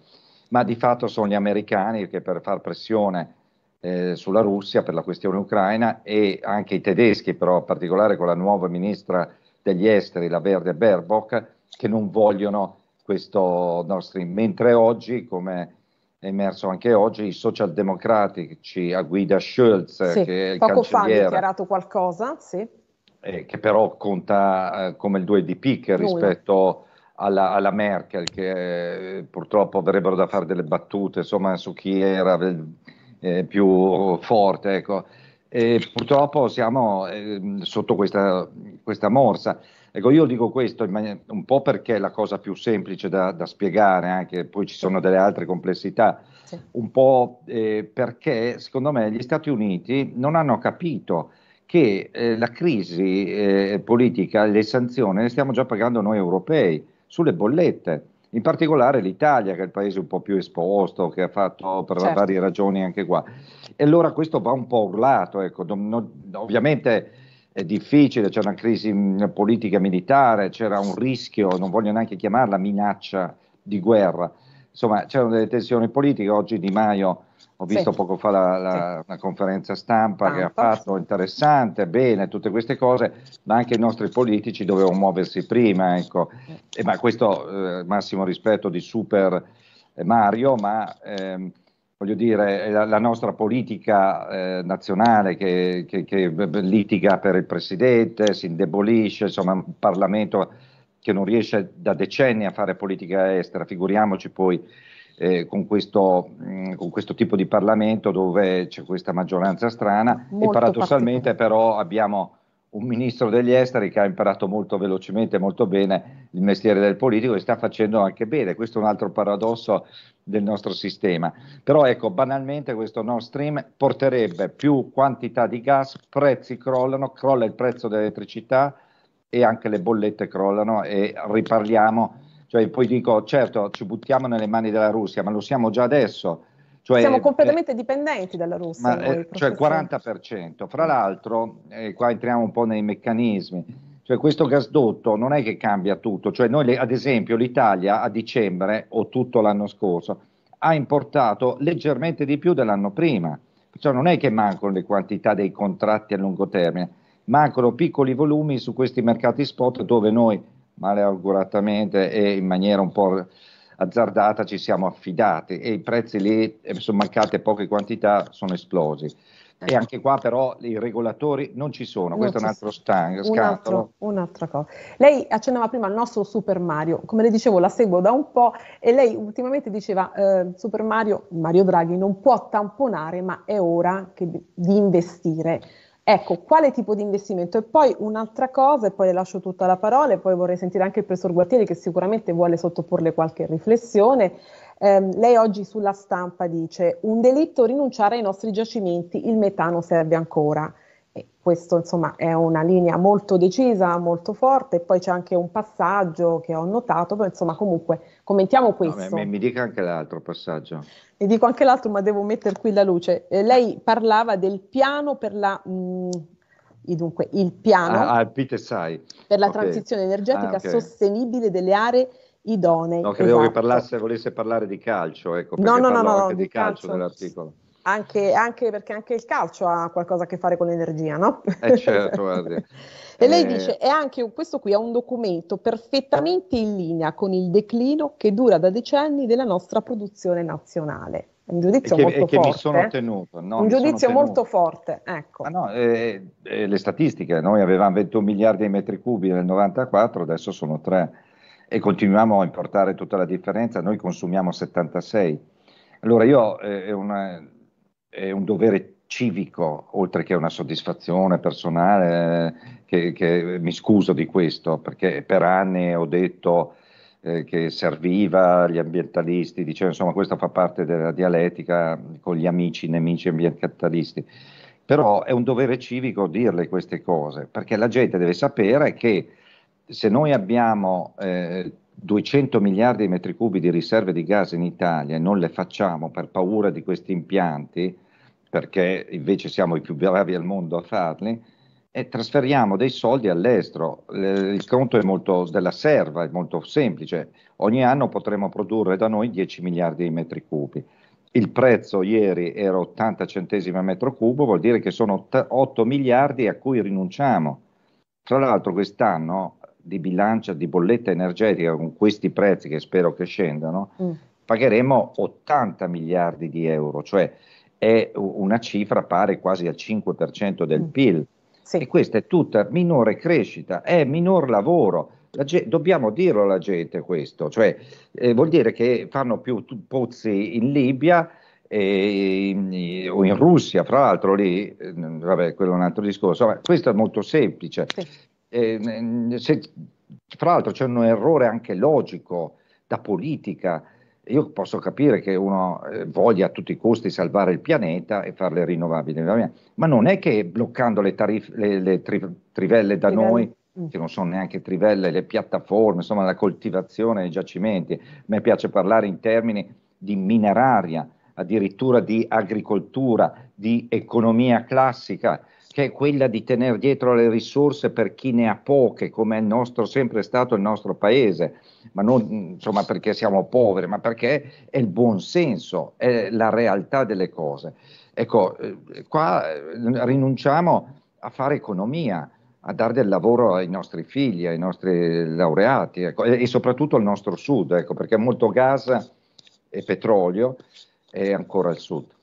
ma di fatto sono gli americani che per far pressione eh, sulla Russia per la questione ucraina e anche i tedeschi, però in particolare con la nuova ministra degli esteri, la Verde Baerbock, che non vogliono questo Nord Stream, mentre oggi, come è emerso anche oggi, i socialdemocratici a guida Schulz, sì, che è il poco fa ha dichiarato qualcosa, sì. eh, che però conta eh, come il 2 di picche rispetto alla, alla, Merkel, che eh, purtroppo avrebbero da fare delle battute insomma, su chi era... Il, eh, più forte. Ecco. E purtroppo siamo eh, sotto questa, questa morsa. Ecco, io dico questo man- un po' perché è la cosa più semplice da, da spiegare, anche eh, poi ci sono delle altre complessità, sì. un po' eh, perché secondo me gli Stati Uniti non hanno capito che eh, la crisi eh, politica, le sanzioni le stiamo già pagando noi europei sulle bollette in particolare l'Italia, che è il paese un po' più esposto, che ha fatto per certo. varie ragioni anche qua. E allora questo va un po' urlato, ecco. non, non, ovviamente è difficile, c'è una crisi politica militare, c'era un rischio, non voglio neanche chiamarla minaccia di guerra, insomma c'erano delle tensioni politiche, oggi Di Maio ho visto sì. poco fa la, la, una conferenza stampa Tanto. che ha fatto, interessante, bene, tutte queste cose, ma anche i nostri politici dovevano muoversi prima, ecco. E, eh, ma questo eh, massimo rispetto di Super eh, Mario, ma ehm, voglio dire, la, la nostra politica eh, nazionale che, che, che litiga per il Presidente, si indebolisce, insomma un Parlamento che non riesce da decenni a fare politica estera, figuriamoci poi eh, con, questo, mh, mm, con, questo, tipo di Parlamento dove c'è questa maggioranza strana molto e paradossalmente però abbiamo un ministro degli esteri che ha imparato molto velocemente, e molto bene il mestiere del politico e sta facendo anche bene. Questo è un altro paradosso del nostro sistema. Però ecco, banalmente questo Nord Stream porterebbe più quantità di gas, prezzi crollano, crolla il prezzo dell'elettricità e anche le bollette crollano e riparliamo cioè, poi dico, certo, ci buttiamo nelle mani della Russia, ma lo siamo già adesso. Cioè, Siamo eh, completamente eh, dipendenti dalla Russia. Ma, eh, cioè il 40%. Fra l'altro, eh, qua entriamo un po' nei meccanismi, cioè questo gasdotto non è che cambia tutto, cioè noi ad esempio l'Italia a dicembre o tutto l'anno scorso ha importato leggermente di più dell'anno prima, perciò cioè, non è che mancano le quantità dei contratti a lungo termine, mancano piccoli volumi su questi mercati spot dove noi malauguratamente e in maniera un po' azzardata ci siamo affidati e i prezzi lì eh, sono mancate poche quantità, sono esplosi. E anche qua però i regolatori non ci sono, non questo è un altro stang, un altro, un'altra cosa. Lei accennava prima al nostro Super Mario, come le dicevo la seguo da un po' e lei ultimamente diceva eh, Super Mario, Mario Draghi non può tamponare ma è ora che, di investire. Ecco, quale tipo di investimento? E poi un'altra cosa, e poi le lascio tutta la parola, e poi vorrei sentire anche il professor Guattieri che sicuramente vuole sottoporle qualche riflessione. Eh, lei oggi sulla stampa dice un delitto rinunciare ai nostri giacimenti, il metano serve ancora. E questo insomma è una linea molto decisa, molto forte, poi c'è anche un passaggio che ho notato, però insomma comunque commentiamo questo. No, mi, mi dica anche l'altro passaggio. Mi dico anche l'altro, ma devo mettere qui la luce. Eh, lei parlava del piano per la... Mh, mm, dunque, il piano ah, ah, per la okay. transizione ah, energetica ah, okay. sostenibile delle aree idonee. No, credevo esatto. che parlasse, volesse parlare di calcio, ecco, no, no, no, no, di calcio, calcio nell'articolo. Anche, anche, perché anche il calcio ha qualcosa a che fare con l'energia, no? Eh certo, guardi. e lei eh... dice, è anche questo qui è un documento perfettamente in linea con il declino che dura da decenni della nostra produzione nazionale. Un giudizio che, molto forte. Che mi sono tenuto. No, un giudizio molto forte, ecco. Ah, no, eh, eh, eh le statistiche, noi avevamo 21 miliardi di metri cubi nel 94, adesso sono 3 e continuiamo a importare tutta la differenza, noi consumiamo 76. Allora io, eh, una, è un dovere civico, oltre che una soddisfazione personale, che, che, mi scuso di questo, perché per anni ho detto eh, che serviva agli ambientalisti, dicevo insomma questo fa parte della dialettica con gli amici, nemici ambientalisti, però è un dovere civico dirle queste cose, perché la gente deve sapere che se noi abbiamo eh, 200 miliardi di metri cubi di riserve di gas in Italia e non le facciamo per paura di questi impianti, perché invece siamo i più bravi al mondo a farli, e trasferiamo dei soldi all'estero. Eh, il conto è molto, della serva è molto semplice, ogni anno potremo produrre da noi 10 miliardi di metri cubi. Il prezzo ieri era 80 centesimi al metro cubo, vuol dire che sono 8 miliardi a cui rinunciamo. Tra l'altro quest'anno di bilancia, di bolletta energetica con questi prezzi che spero che scendano, mm. pagheremo 80 miliardi di euro, cioè è una cifra pari quasi al 5% del mm. PIL. Sì. E questa è tutta minore crescita, è minor lavoro. Ge- dobbiamo dirlo alla gente questo, cioè eh, vuol dire che fanno più t- pozzi in Libia e in, o in Russia, fra l'altro lì, eh, vabbè, quello è un altro discorso, ma questo è molto semplice. Sì. Eh, se, fra l'altro c'è un errore anche logico da politica. Io posso capire che uno eh, voglia a tutti i costi salvare il pianeta e farle rinnovabili, ma non è che bloccando le, tarif- le, le tri- trivelle da trivelle. noi mm. che non sono neanche trivelle, le piattaforme, insomma la coltivazione dei giacimenti. A me piace parlare in termini di mineraria, addirittura di agricoltura, di economia classica, cioè quella di tenere dietro le risorse per chi ne ha poche, come è nostro, sempre stato il nostro paese, ma non insomma, perché siamo poveri, ma perché è il buon senso, è la realtà delle cose. Ecco, eh, qua eh, rinunciamo a fare economia, a dare del lavoro ai nostri figli, ai nostri laureati ecco, e, soprattutto al nostro sud, ecco, perché molto gas e petrolio è ancora al sud.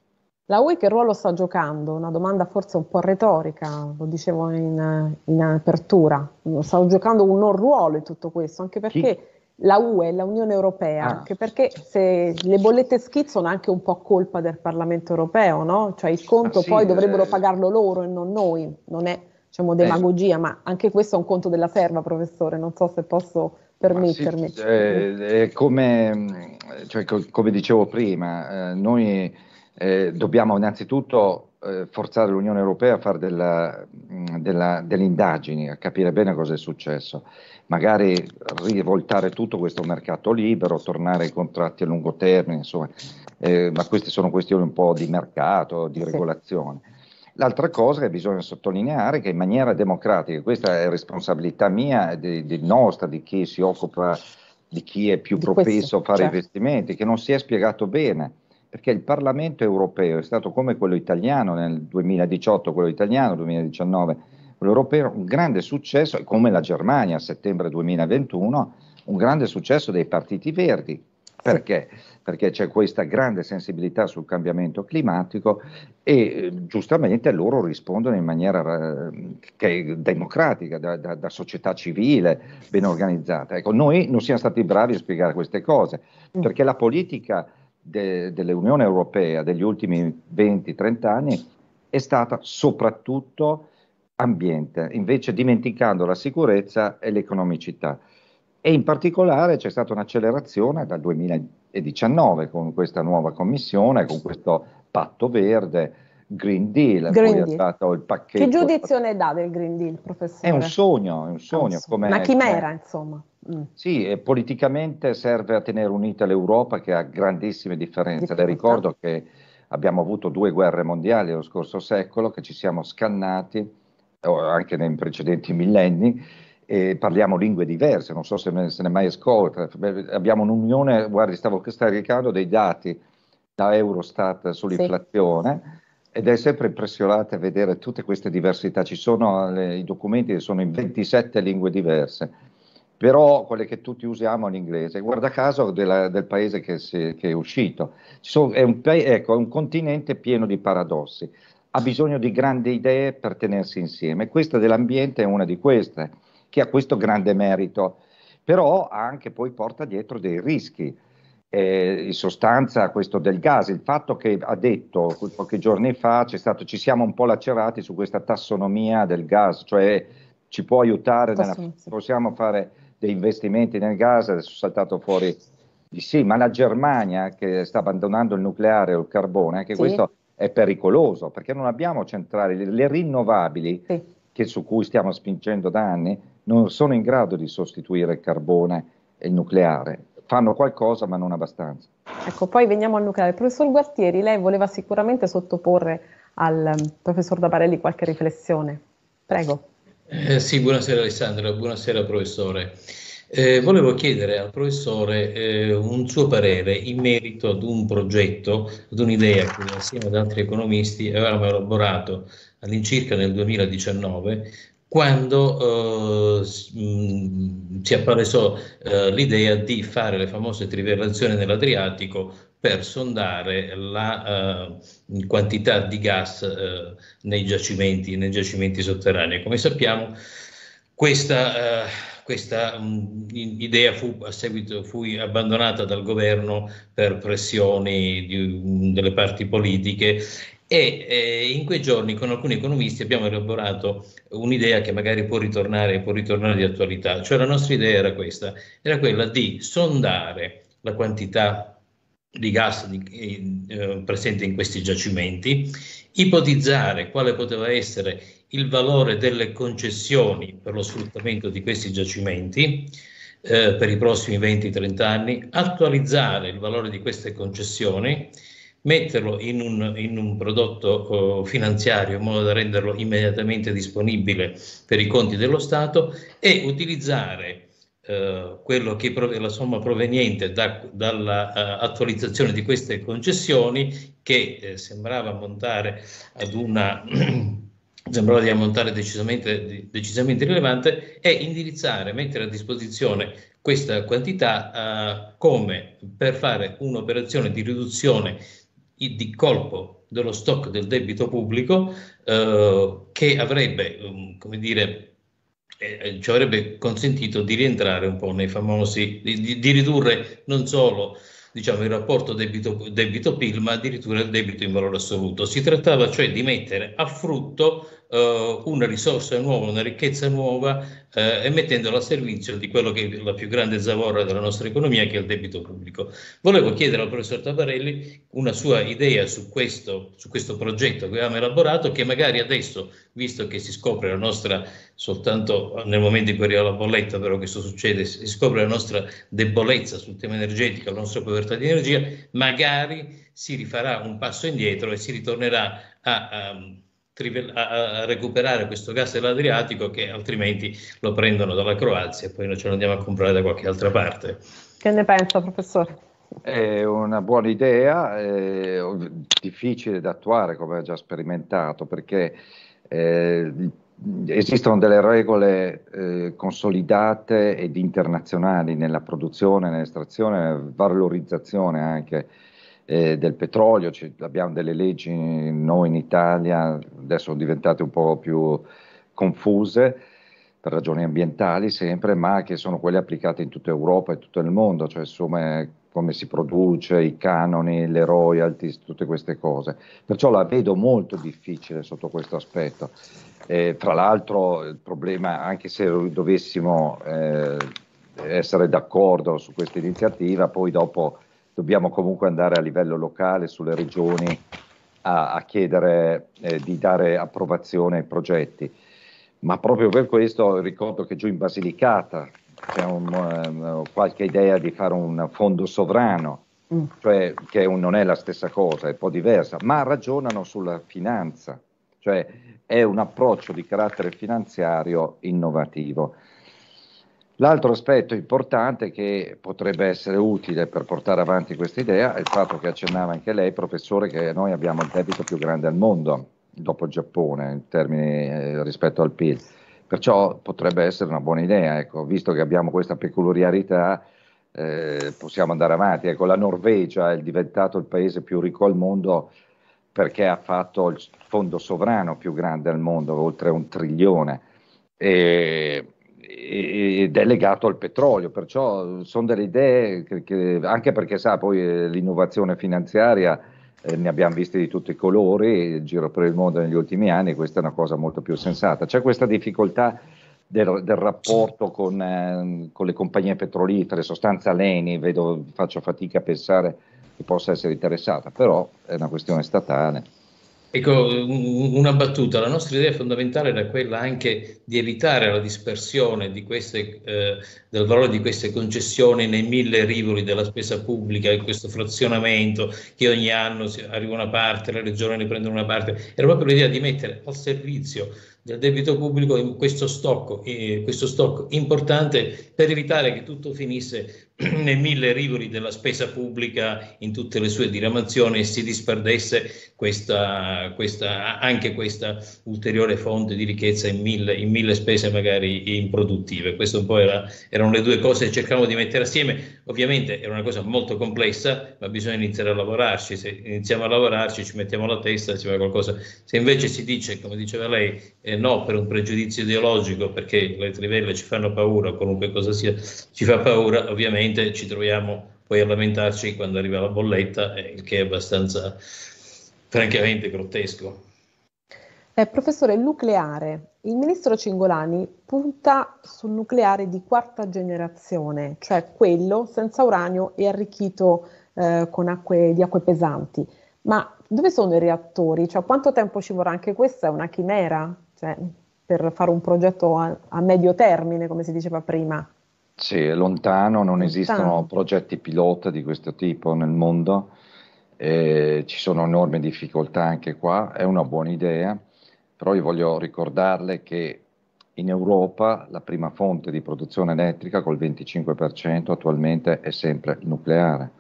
La UE che ruolo sta giocando? Una domanda forse un po' retorica, lo dicevo in, in apertura. Sta giocando un non ruolo in tutto questo, anche perché sì. la UE, la Unione Europea, ah. anche perché se le bollette schizzo sono anche un po' colpa del Parlamento Europeo, no? Cioè il conto ah, sì, poi eh, dovrebbero pagarlo loro e non noi, non è diciamo eh. demagogia, eh. ma anche questo è un conto della serva, professore, non so se posso permettermi. Sì, eh, come, cioè, come, dicevo prima, eh, noi eh, dobbiamo innanzitutto eh, forzare l'Unione Europea a fare della, mm, della, delle indagini, a capire bene cosa è successo, magari rivoltare tutto questo mercato libero, tornare ai contratti a lungo termine, insomma, eh, ma queste sono questioni un po' di mercato, di sì. regolazione. L'altra cosa che bisogna sottolineare è che in maniera democratica, questa è responsabilità mia, di, di nostra, di chi si occupa, di chi è più di propenso questo, a fare certo. investimenti, che non si è spiegato bene perché il Parlamento europeo è stato come quello italiano nel 2018, quello italiano nel 2019, quello europeo, un grande successo, come la Germania a settembre 2021, un grande successo dei partiti verdi. Perché? Perché c'è questa grande sensibilità sul cambiamento climatico e giustamente loro rispondono in maniera eh, democratica, da, da, da, società civile ben organizzata. Ecco, noi non siamo stati bravi a spiegare queste cose, mm. perché la politica de, dell'Unione Europea degli ultimi 20-30 anni è stata soprattutto ambiente, invece dimenticando la sicurezza e l'economicità. E in particolare c'è stata un'accelerazione dal 2019 con questa nuova commissione, con questo patto verde, Green Deal, Green Deal. è stato il pacchetto. Che giudizio ne dà del Green Deal, professore? È un sogno, è un sogno. Ah, come, una chimera, come, insomma. Mm. Sì, politicamente serve a tenere unita l'Europa che ha grandissime differenze. Le ricordo che abbiamo avuto due guerre mondiali lo scorso secolo, che ci siamo scannati, anche nei precedenti millenni, e parliamo lingue diverse, non so se, me, se ne mai ascolta. Abbiamo un'unione, guardi, stavo scaricando dei dati da Eurostat sull'inflazione. Sì. Ed è sempre impressionante vedere tutte queste diversità. Ci sono le, eh, i documenti che sono in 27 lingue diverse però quelle che tutti usiamo in inglese, guarda caso della, del paese che, si, che è uscito. So, è, un, ecco, è un continente pieno di paradossi, ha bisogno di grandi idee per tenersi insieme, questa dell'ambiente è una di queste, che ha questo grande merito, però anche poi porta dietro dei rischi. Eh, in sostanza questo del gas, il fatto che ha detto pochi giorni fa stato, ci siamo un po' lacerati su questa tassonomia del gas, cioè ci può aiutare, nella, possiamo fare dei investimenti nel gas, è saltato fuori di sì, ma la Germania che sta abbandonando il nucleare o il carbone, anche sì. questo è pericoloso perché non abbiamo centrali, le rinnovabili sì. che, su cui stiamo spingendo da anni non sono in grado di sostituire il carbone e il nucleare, fanno qualcosa ma non abbastanza. Ecco, poi veniamo al nucleare. Professor Gualtieri, lei voleva sicuramente sottoporre al mm, professor Dabarelli qualche riflessione. Prego. Eh, sì, buonasera Alessandro, buonasera professore. Eh, volevo chiedere al professore eh, un suo parere in merito ad un progetto, ad un'idea che insieme ad altri economisti avevamo elaborato all'incirca nel 2019 quando eh, si è apparso eh, l'idea di fare le famose trivellazioni nell'Adriatico per sondare la eh, quantità di gas eh, nei, giacimenti, nei, giacimenti, sotterranei. Come sappiamo, questa, eh, questa mh, mm, idea fu, a seguito, fu abbandonata dal governo per pressioni di, mh, mm, delle parti politiche e eh, in quei giorni con alcuni economisti abbiamo elaborato un'idea che magari può ritornare, può ritornare di attualità, cioè la nostra idea era questa, era quella di sondare la quantità di gas di, eh, eh, presente in questi giacimenti, ipotizzare quale poteva essere il valore delle concessioni per lo sfruttamento di questi giacimenti eh, per i prossimi 20-30 anni, attualizzare il valore di queste concessioni, metterlo in un, in un prodotto eh, finanziario in modo da renderlo immediatamente disponibile per i conti dello Stato e utilizzare eh, quello che prov- la somma proveniente da, dall'attualizzazione eh, di queste concessioni che eh, sembrava montare ad una sembrava di ammontare decisamente, decisamente, rilevante, è indirizzare, mettere a disposizione questa quantità eh, come per fare un'operazione di riduzione di colpo dello stock del debito pubblico eh, che avrebbe, um, come dire, eh, eh, ci avrebbe consentito di rientrare un po' nei famosi, di, di ridurre non solo diciamo, il rapporto debito, debito-PIL, ma addirittura il debito in valore assoluto. Si trattava cioè di mettere a frutto eh, una risorsa nuova, una ricchezza nuova eh, e mettendola a servizio di quello che è la più grande zavorra della nostra economia che è il debito pubblico. Volevo chiedere al professor Tabarelli una sua idea su questo, su questo progetto che abbiamo elaborato che magari adesso, visto che si scopre la nostra, soltanto nel momento in cui arriva la bolletta però questo succede, si scopre la nostra debolezza sul tema energetico, la nostra povertà di energia, magari si rifarà un passo indietro e si ritornerà a, a a recuperare questo gas dell'Adriatico che altrimenti lo prendono dalla Croazia e poi noi ce lo andiamo a comprare da qualche altra parte. Che ne pensa, professore? È una buona idea, difficile da attuare come ho già sperimentato perché eh, esistono delle regole eh, consolidate ed internazionali nella produzione, nell'estrazione, nella valorizzazione anche eh, del petrolio, Ci, abbiamo delle leggi noi in Italia adesso sono diventate un po' più confuse per ragioni ambientali sempre, ma che sono quelle applicate in tutta Europa e tutto il mondo, cioè insomma come si produce, i canoni, le royalties, tutte queste cose. Perciò la vedo molto difficile sotto questo aspetto. Eh, tra l'altro il problema, anche se dovessimo eh, essere d'accordo su questa iniziativa, poi dopo dobbiamo comunque andare a livello locale sulle regioni a, a chiedere eh, di dare approvazione ai progetti. Ma proprio per questo ricordo che giù in Basilicata c'è un, eh, qualche idea di fare un fondo sovrano, mm. cioè che non è la stessa cosa, è un po' diversa, ma ragionano sulla finanza, cioè è un approccio di carattere finanziario innovativo. L'altro aspetto importante che potrebbe essere utile per portare avanti questa idea è il fatto che accennava anche lei, professore, che noi abbiamo il debito più grande al mondo, dopo il Giappone, in termini eh, rispetto al PIL. Perciò potrebbe essere una buona idea, ecco, visto che abbiamo questa peculiarità, eh, possiamo andare avanti. Ecco, la Norvegia è diventato il paese più ricco al mondo perché ha fatto il fondo sovrano più grande al mondo, oltre un trilione. E ed è legato al petrolio, perciò sono delle idee che, che anche perché sa poi eh, l'innovazione finanziaria eh, ne abbiamo viste di tutti i colori, giro per il mondo negli ultimi anni, questa è una cosa molto più sensata. C'è questa difficoltà del, del rapporto con, eh, con, le compagnie petrolifere, sostanza Leni, vedo, faccio fatica a pensare che possa essere interessata, però è una questione statale. Ecco, una battuta, la nostra idea fondamentale era quella anche di evitare la dispersione di queste, eh, del valore di queste concessioni nei mille rivoli della spesa pubblica e questo frazionamento che ogni anno arriva una parte, le regioni ne prendono una parte, era proprio l'idea di mettere al servizio del debito pubblico in questo stock, eh, questo stock importante per evitare che tutto finisse nei mille rivoli della spesa pubblica in tutte le sue diramazioni e si disperdesse questa, questa, anche questa ulteriore fonte di ricchezza in mille, in mille spese magari improduttive. Queste un po' era, erano le due cose che cercavamo di mettere assieme. Ovviamente era una cosa molto complessa, ma bisogna iniziare a lavorarci. Se iniziamo a lavorarci ci mettiamo la testa, ci va qualcosa. Se invece si dice, come diceva lei, eh, no per un pregiudizio ideologico, perché le trivelle ci fanno paura, qualunque cosa sia, ci fa paura, ovviamente ci troviamo poi a lamentarci quando arriva la bolletta, eh, il che è abbastanza francamente grottesco. Eh, professore, nucleare. Il ministro Cingolani punta sul nucleare di quarta generazione, cioè quello senza uranio e arricchito eh, con acque, di acque pesanti. Ma dove sono i reattori? Cioè, quanto tempo ci vorrà? Anche questa è una chimera? cioè, per fare un progetto a, a, medio termine, come si diceva prima. Sì, è lontano, non lontano. esistono progetti pilota di questo tipo nel mondo, eh, ci sono enormi difficoltà anche qua, è una buona idea, però io voglio ricordarle che in Europa la prima fonte di produzione elettrica col 25% attualmente è sempre il nucleare.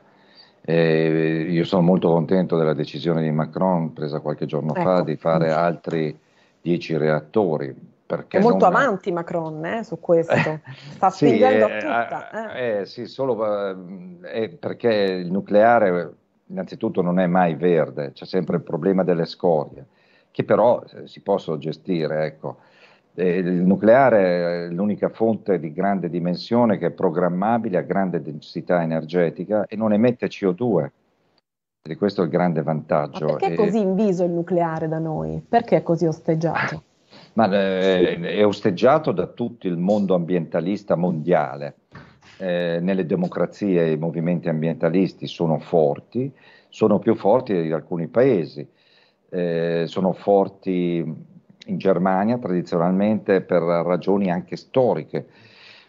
Eh, io sono molto contento della decisione di Macron presa qualche giorno ecco. fa di ecco. fare altri 10 reattori. Perché È molto non... avanti Macron eh, su questo, sta sì, spingendo eh, tutta. Ah, eh. eh. sì, solo eh, perché il nucleare innanzitutto non è mai verde, c'è sempre il problema delle scorie, che però eh, si possono gestire. Ecco. Il nucleare è l'unica fonte di grande dimensione che è programmabile a grande densità energetica e non emette CO2, e questo è il grande vantaggio. Ma perché è così inviso il nucleare da noi? Perché è così osteggiato? Ma eh, è osteggiato da tutto il mondo ambientalista mondiale. Eh, nelle democrazie i movimenti ambientalisti sono forti, sono più forti di alcuni paesi. Eh, sono forti in Germania tradizionalmente per ragioni anche storiche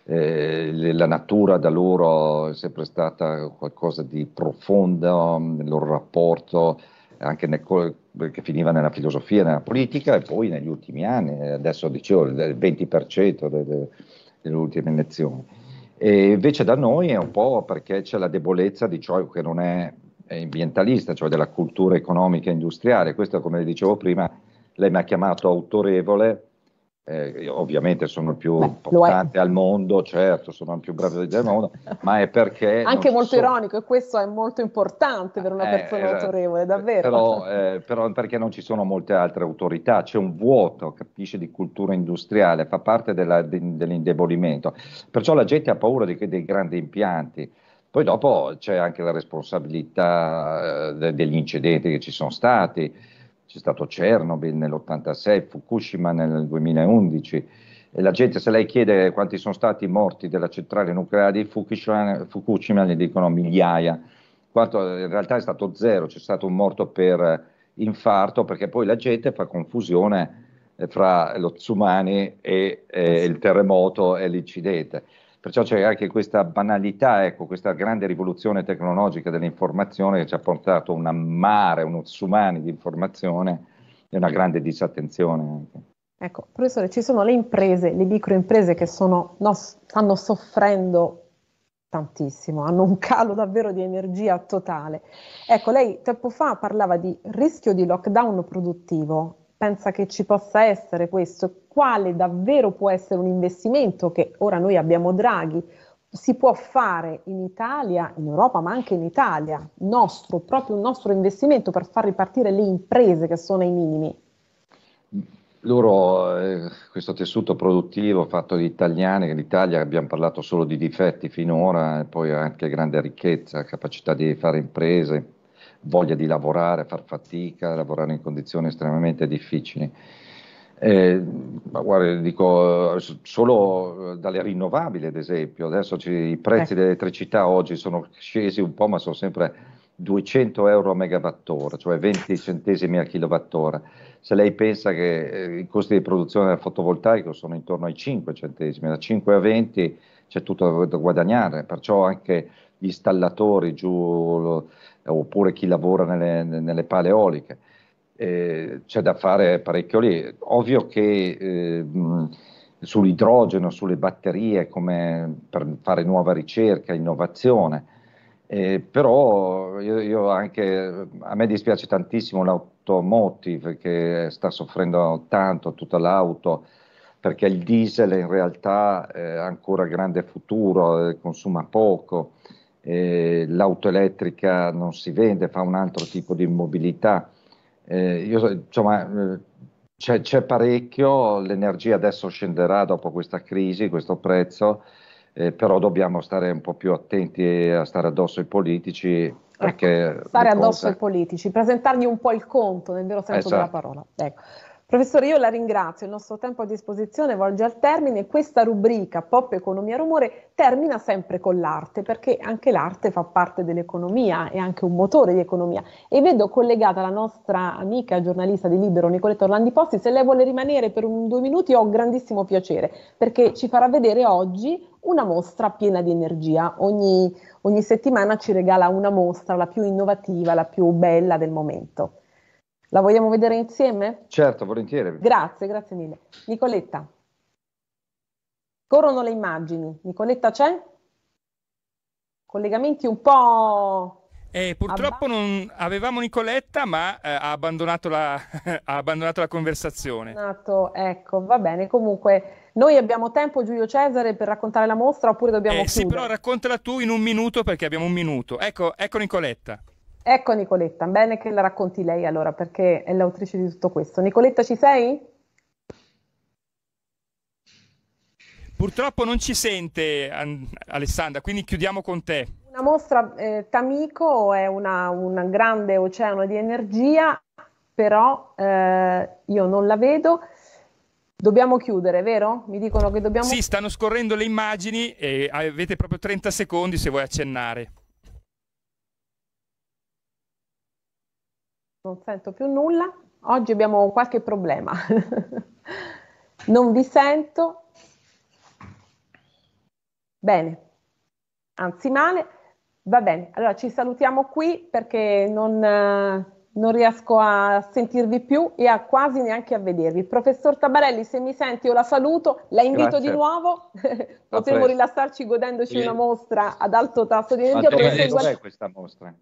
eh, la natura da loro è sempre stata qualcosa di profondo, nel loro rapporto anche nel, che finiva nella filosofia, nella politica e poi negli ultimi anni, eh, adesso dicevo il 20% delle, delle ultime elezioni. E invece da noi è un po' perché c'è la debolezza di ciò che non è ambientalista, cioè della cultura economica e industriale. Questo, come dicevo prima, lei mi ha chiamato autorevole, eh, ovviamente sono il più Beh, importante al mondo, certo, sono il più bravo del certo. mondo, ma è perché... Anche molto sono... ironico, e questo è molto importante per una eh, persona esatto. autorevole, davvero. Però, eh, però, perché non ci sono molte altre autorità, c'è un vuoto, capisci, di cultura industriale, fa parte della, de, dell'indebolimento. Perciò la gente ha paura di, dei grandi impianti. Poi dopo c'è anche la responsabilità eh, degli incidenti che ci sono stati c'è stato Chernobyl nell'86, Fukushima nel 2011, e la gente se lei chiede quanti sono stati i morti della centrale nucleare di Fukushima, Fukushima gli dicono migliaia, quanto in realtà è stato zero, c'è stato un morto per eh, infarto, perché poi la gente fa confusione eh, fra lo tsunami e, e eh, il terremoto e l'incidente. Perciò c'è anche questa banalità, ecco, questa grande rivoluzione tecnologica dell'informazione che ci ha portato un mare, uno tsunami di informazione e una grande disattenzione anche. Ecco, professore, ci sono le imprese, le microimprese che sono, no, stanno soffrendo tantissimo, hanno un calo davvero di energia totale. Ecco, lei tempo fa parlava di rischio di lockdown produttivo pensa che ci possa essere questo? Quale davvero può essere un investimento che ora noi abbiamo Draghi? Si può fare in Italia, in Europa, ma anche in Italia, nostro, proprio un nostro investimento per far ripartire le imprese che sono ai minimi? Loro, eh, questo tessuto produttivo fatto di italiani, in Italia abbiamo parlato solo di difetti finora, e poi anche grande ricchezza, capacità di fare imprese, voglia di lavorare, far fatica, lavorare in condizioni estremamente difficili. Eh, ma guarda, dico solo eh, dalle rinnovabili, ad esempio, adesso ci, i prezzi eh. dell'elettricità oggi sono scesi un po', ma sono sempre 200 euro a megawattora, cioè 20 centesimi a kilowattora. Se lei pensa che eh, i costi di produzione del fotovoltaico sono intorno ai 5 centesimi, da 5 a 20 c'è tutto da guadagnare, perciò anche gli installatori giù, oppure chi lavora nelle, nelle pale eoliche. Eh, c'è da fare parecchio lì. Ovvio che eh, sull'idrogeno, sulle batterie, come per fare nuova ricerca, innovazione, eh, però io, io anche, a me dispiace tantissimo l'automotive che sta soffrendo tanto, tutta l'auto, perché il diesel in realtà ha ancora grande futuro, eh, consuma poco eh, l'auto elettrica non si vende, fa un altro tipo di mobilità. Eh, io, insomma, eh, c'è, c'è, parecchio, l'energia adesso scenderà dopo questa crisi, questo prezzo, eh, però dobbiamo stare un po' più attenti a stare addosso ai politici. ecco, stare addosso cose... ai politici, presentargli un po' il conto nel vero senso esatto. della parola. Ecco. Professore, io la ringrazio, il nostro tempo a disposizione volge al termine questa rubrica Pop Economia Rumore termina sempre con l'arte, perché anche l'arte fa parte dell'economia è anche un motore di economia. E vedo collegata la nostra amica giornalista di Libero, Nicoletta Orlandi Posti, se lei vuole rimanere per un, due minuti ho grandissimo piacere, perché ci farà vedere oggi una mostra piena di energia. Ogni, ogni settimana ci regala una mostra, la più innovativa, la più bella del momento. La vogliamo vedere insieme? Certo, volentieri. Grazie, grazie mille. Nicoletta. Corrono le immagini. Nicoletta c'è? Collegamenti un po'... Eh, purtroppo Abba... non avevamo Nicoletta, ma eh, ha, abbandonato la, ha abbandonato la conversazione. Nato, ecco, va bene. Comunque, noi abbiamo tempo, Giulio Cesare, per raccontare la mostra oppure dobbiamo... Eh, chiudere? sì, però raccontala tu in un minuto perché abbiamo un minuto. Ecco, ecco Nicoletta. Ecco Nicoletta, bene che la racconti lei allora perché è l'autrice di tutto questo. Nicoletta ci sei? Purtroppo non ci sente Alessandra, quindi chiudiamo con te. Una mostra eh, Tamico è una, un grande oceano di energia, però eh, io non la vedo. Dobbiamo chiudere, vero? Mi dicono che dobbiamo... Sì, stanno scorrendo le immagini e avete proprio 30 secondi se vuoi accennare. Non sento più nulla. Oggi abbiamo qualche problema. non vi sento. Bene, anzi male. Va bene, allora ci salutiamo qui perché non, eh, non, riesco a sentirvi più e a quasi neanche a vedervi. Professor Tabarelli, se mi senti io la saluto, la invito Grazie. di nuovo, potremmo rilassarci godendoci sì. una mostra ad alto tasso di energia. Ma dove, dov'è guarda... questa mostra?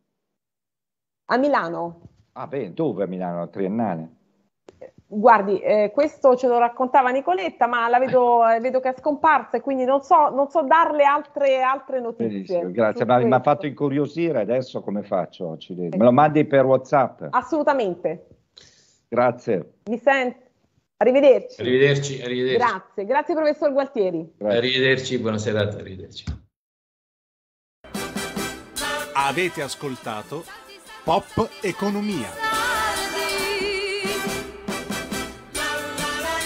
A Milano. Ah beh, dove a Milano? Al Triennale? Guardi, eh, questo ce lo raccontava Nicoletta, ma la vedo, eh, vedo che è scomparsa e quindi non so, non so darle altre, altre notizie. Benissimo, grazie, ma mi ha fatto incuriosire adesso come faccio? Accidenti. Eh. Me lo mandi per Whatsapp? Assolutamente. Grazie. Mi sente? Arrivederci. Arrivederci, arrivederci. Grazie, grazie professor Gualtieri. Grazie. Arrivederci, buona serata, arrivederci. Avete ascoltato Pop Economia.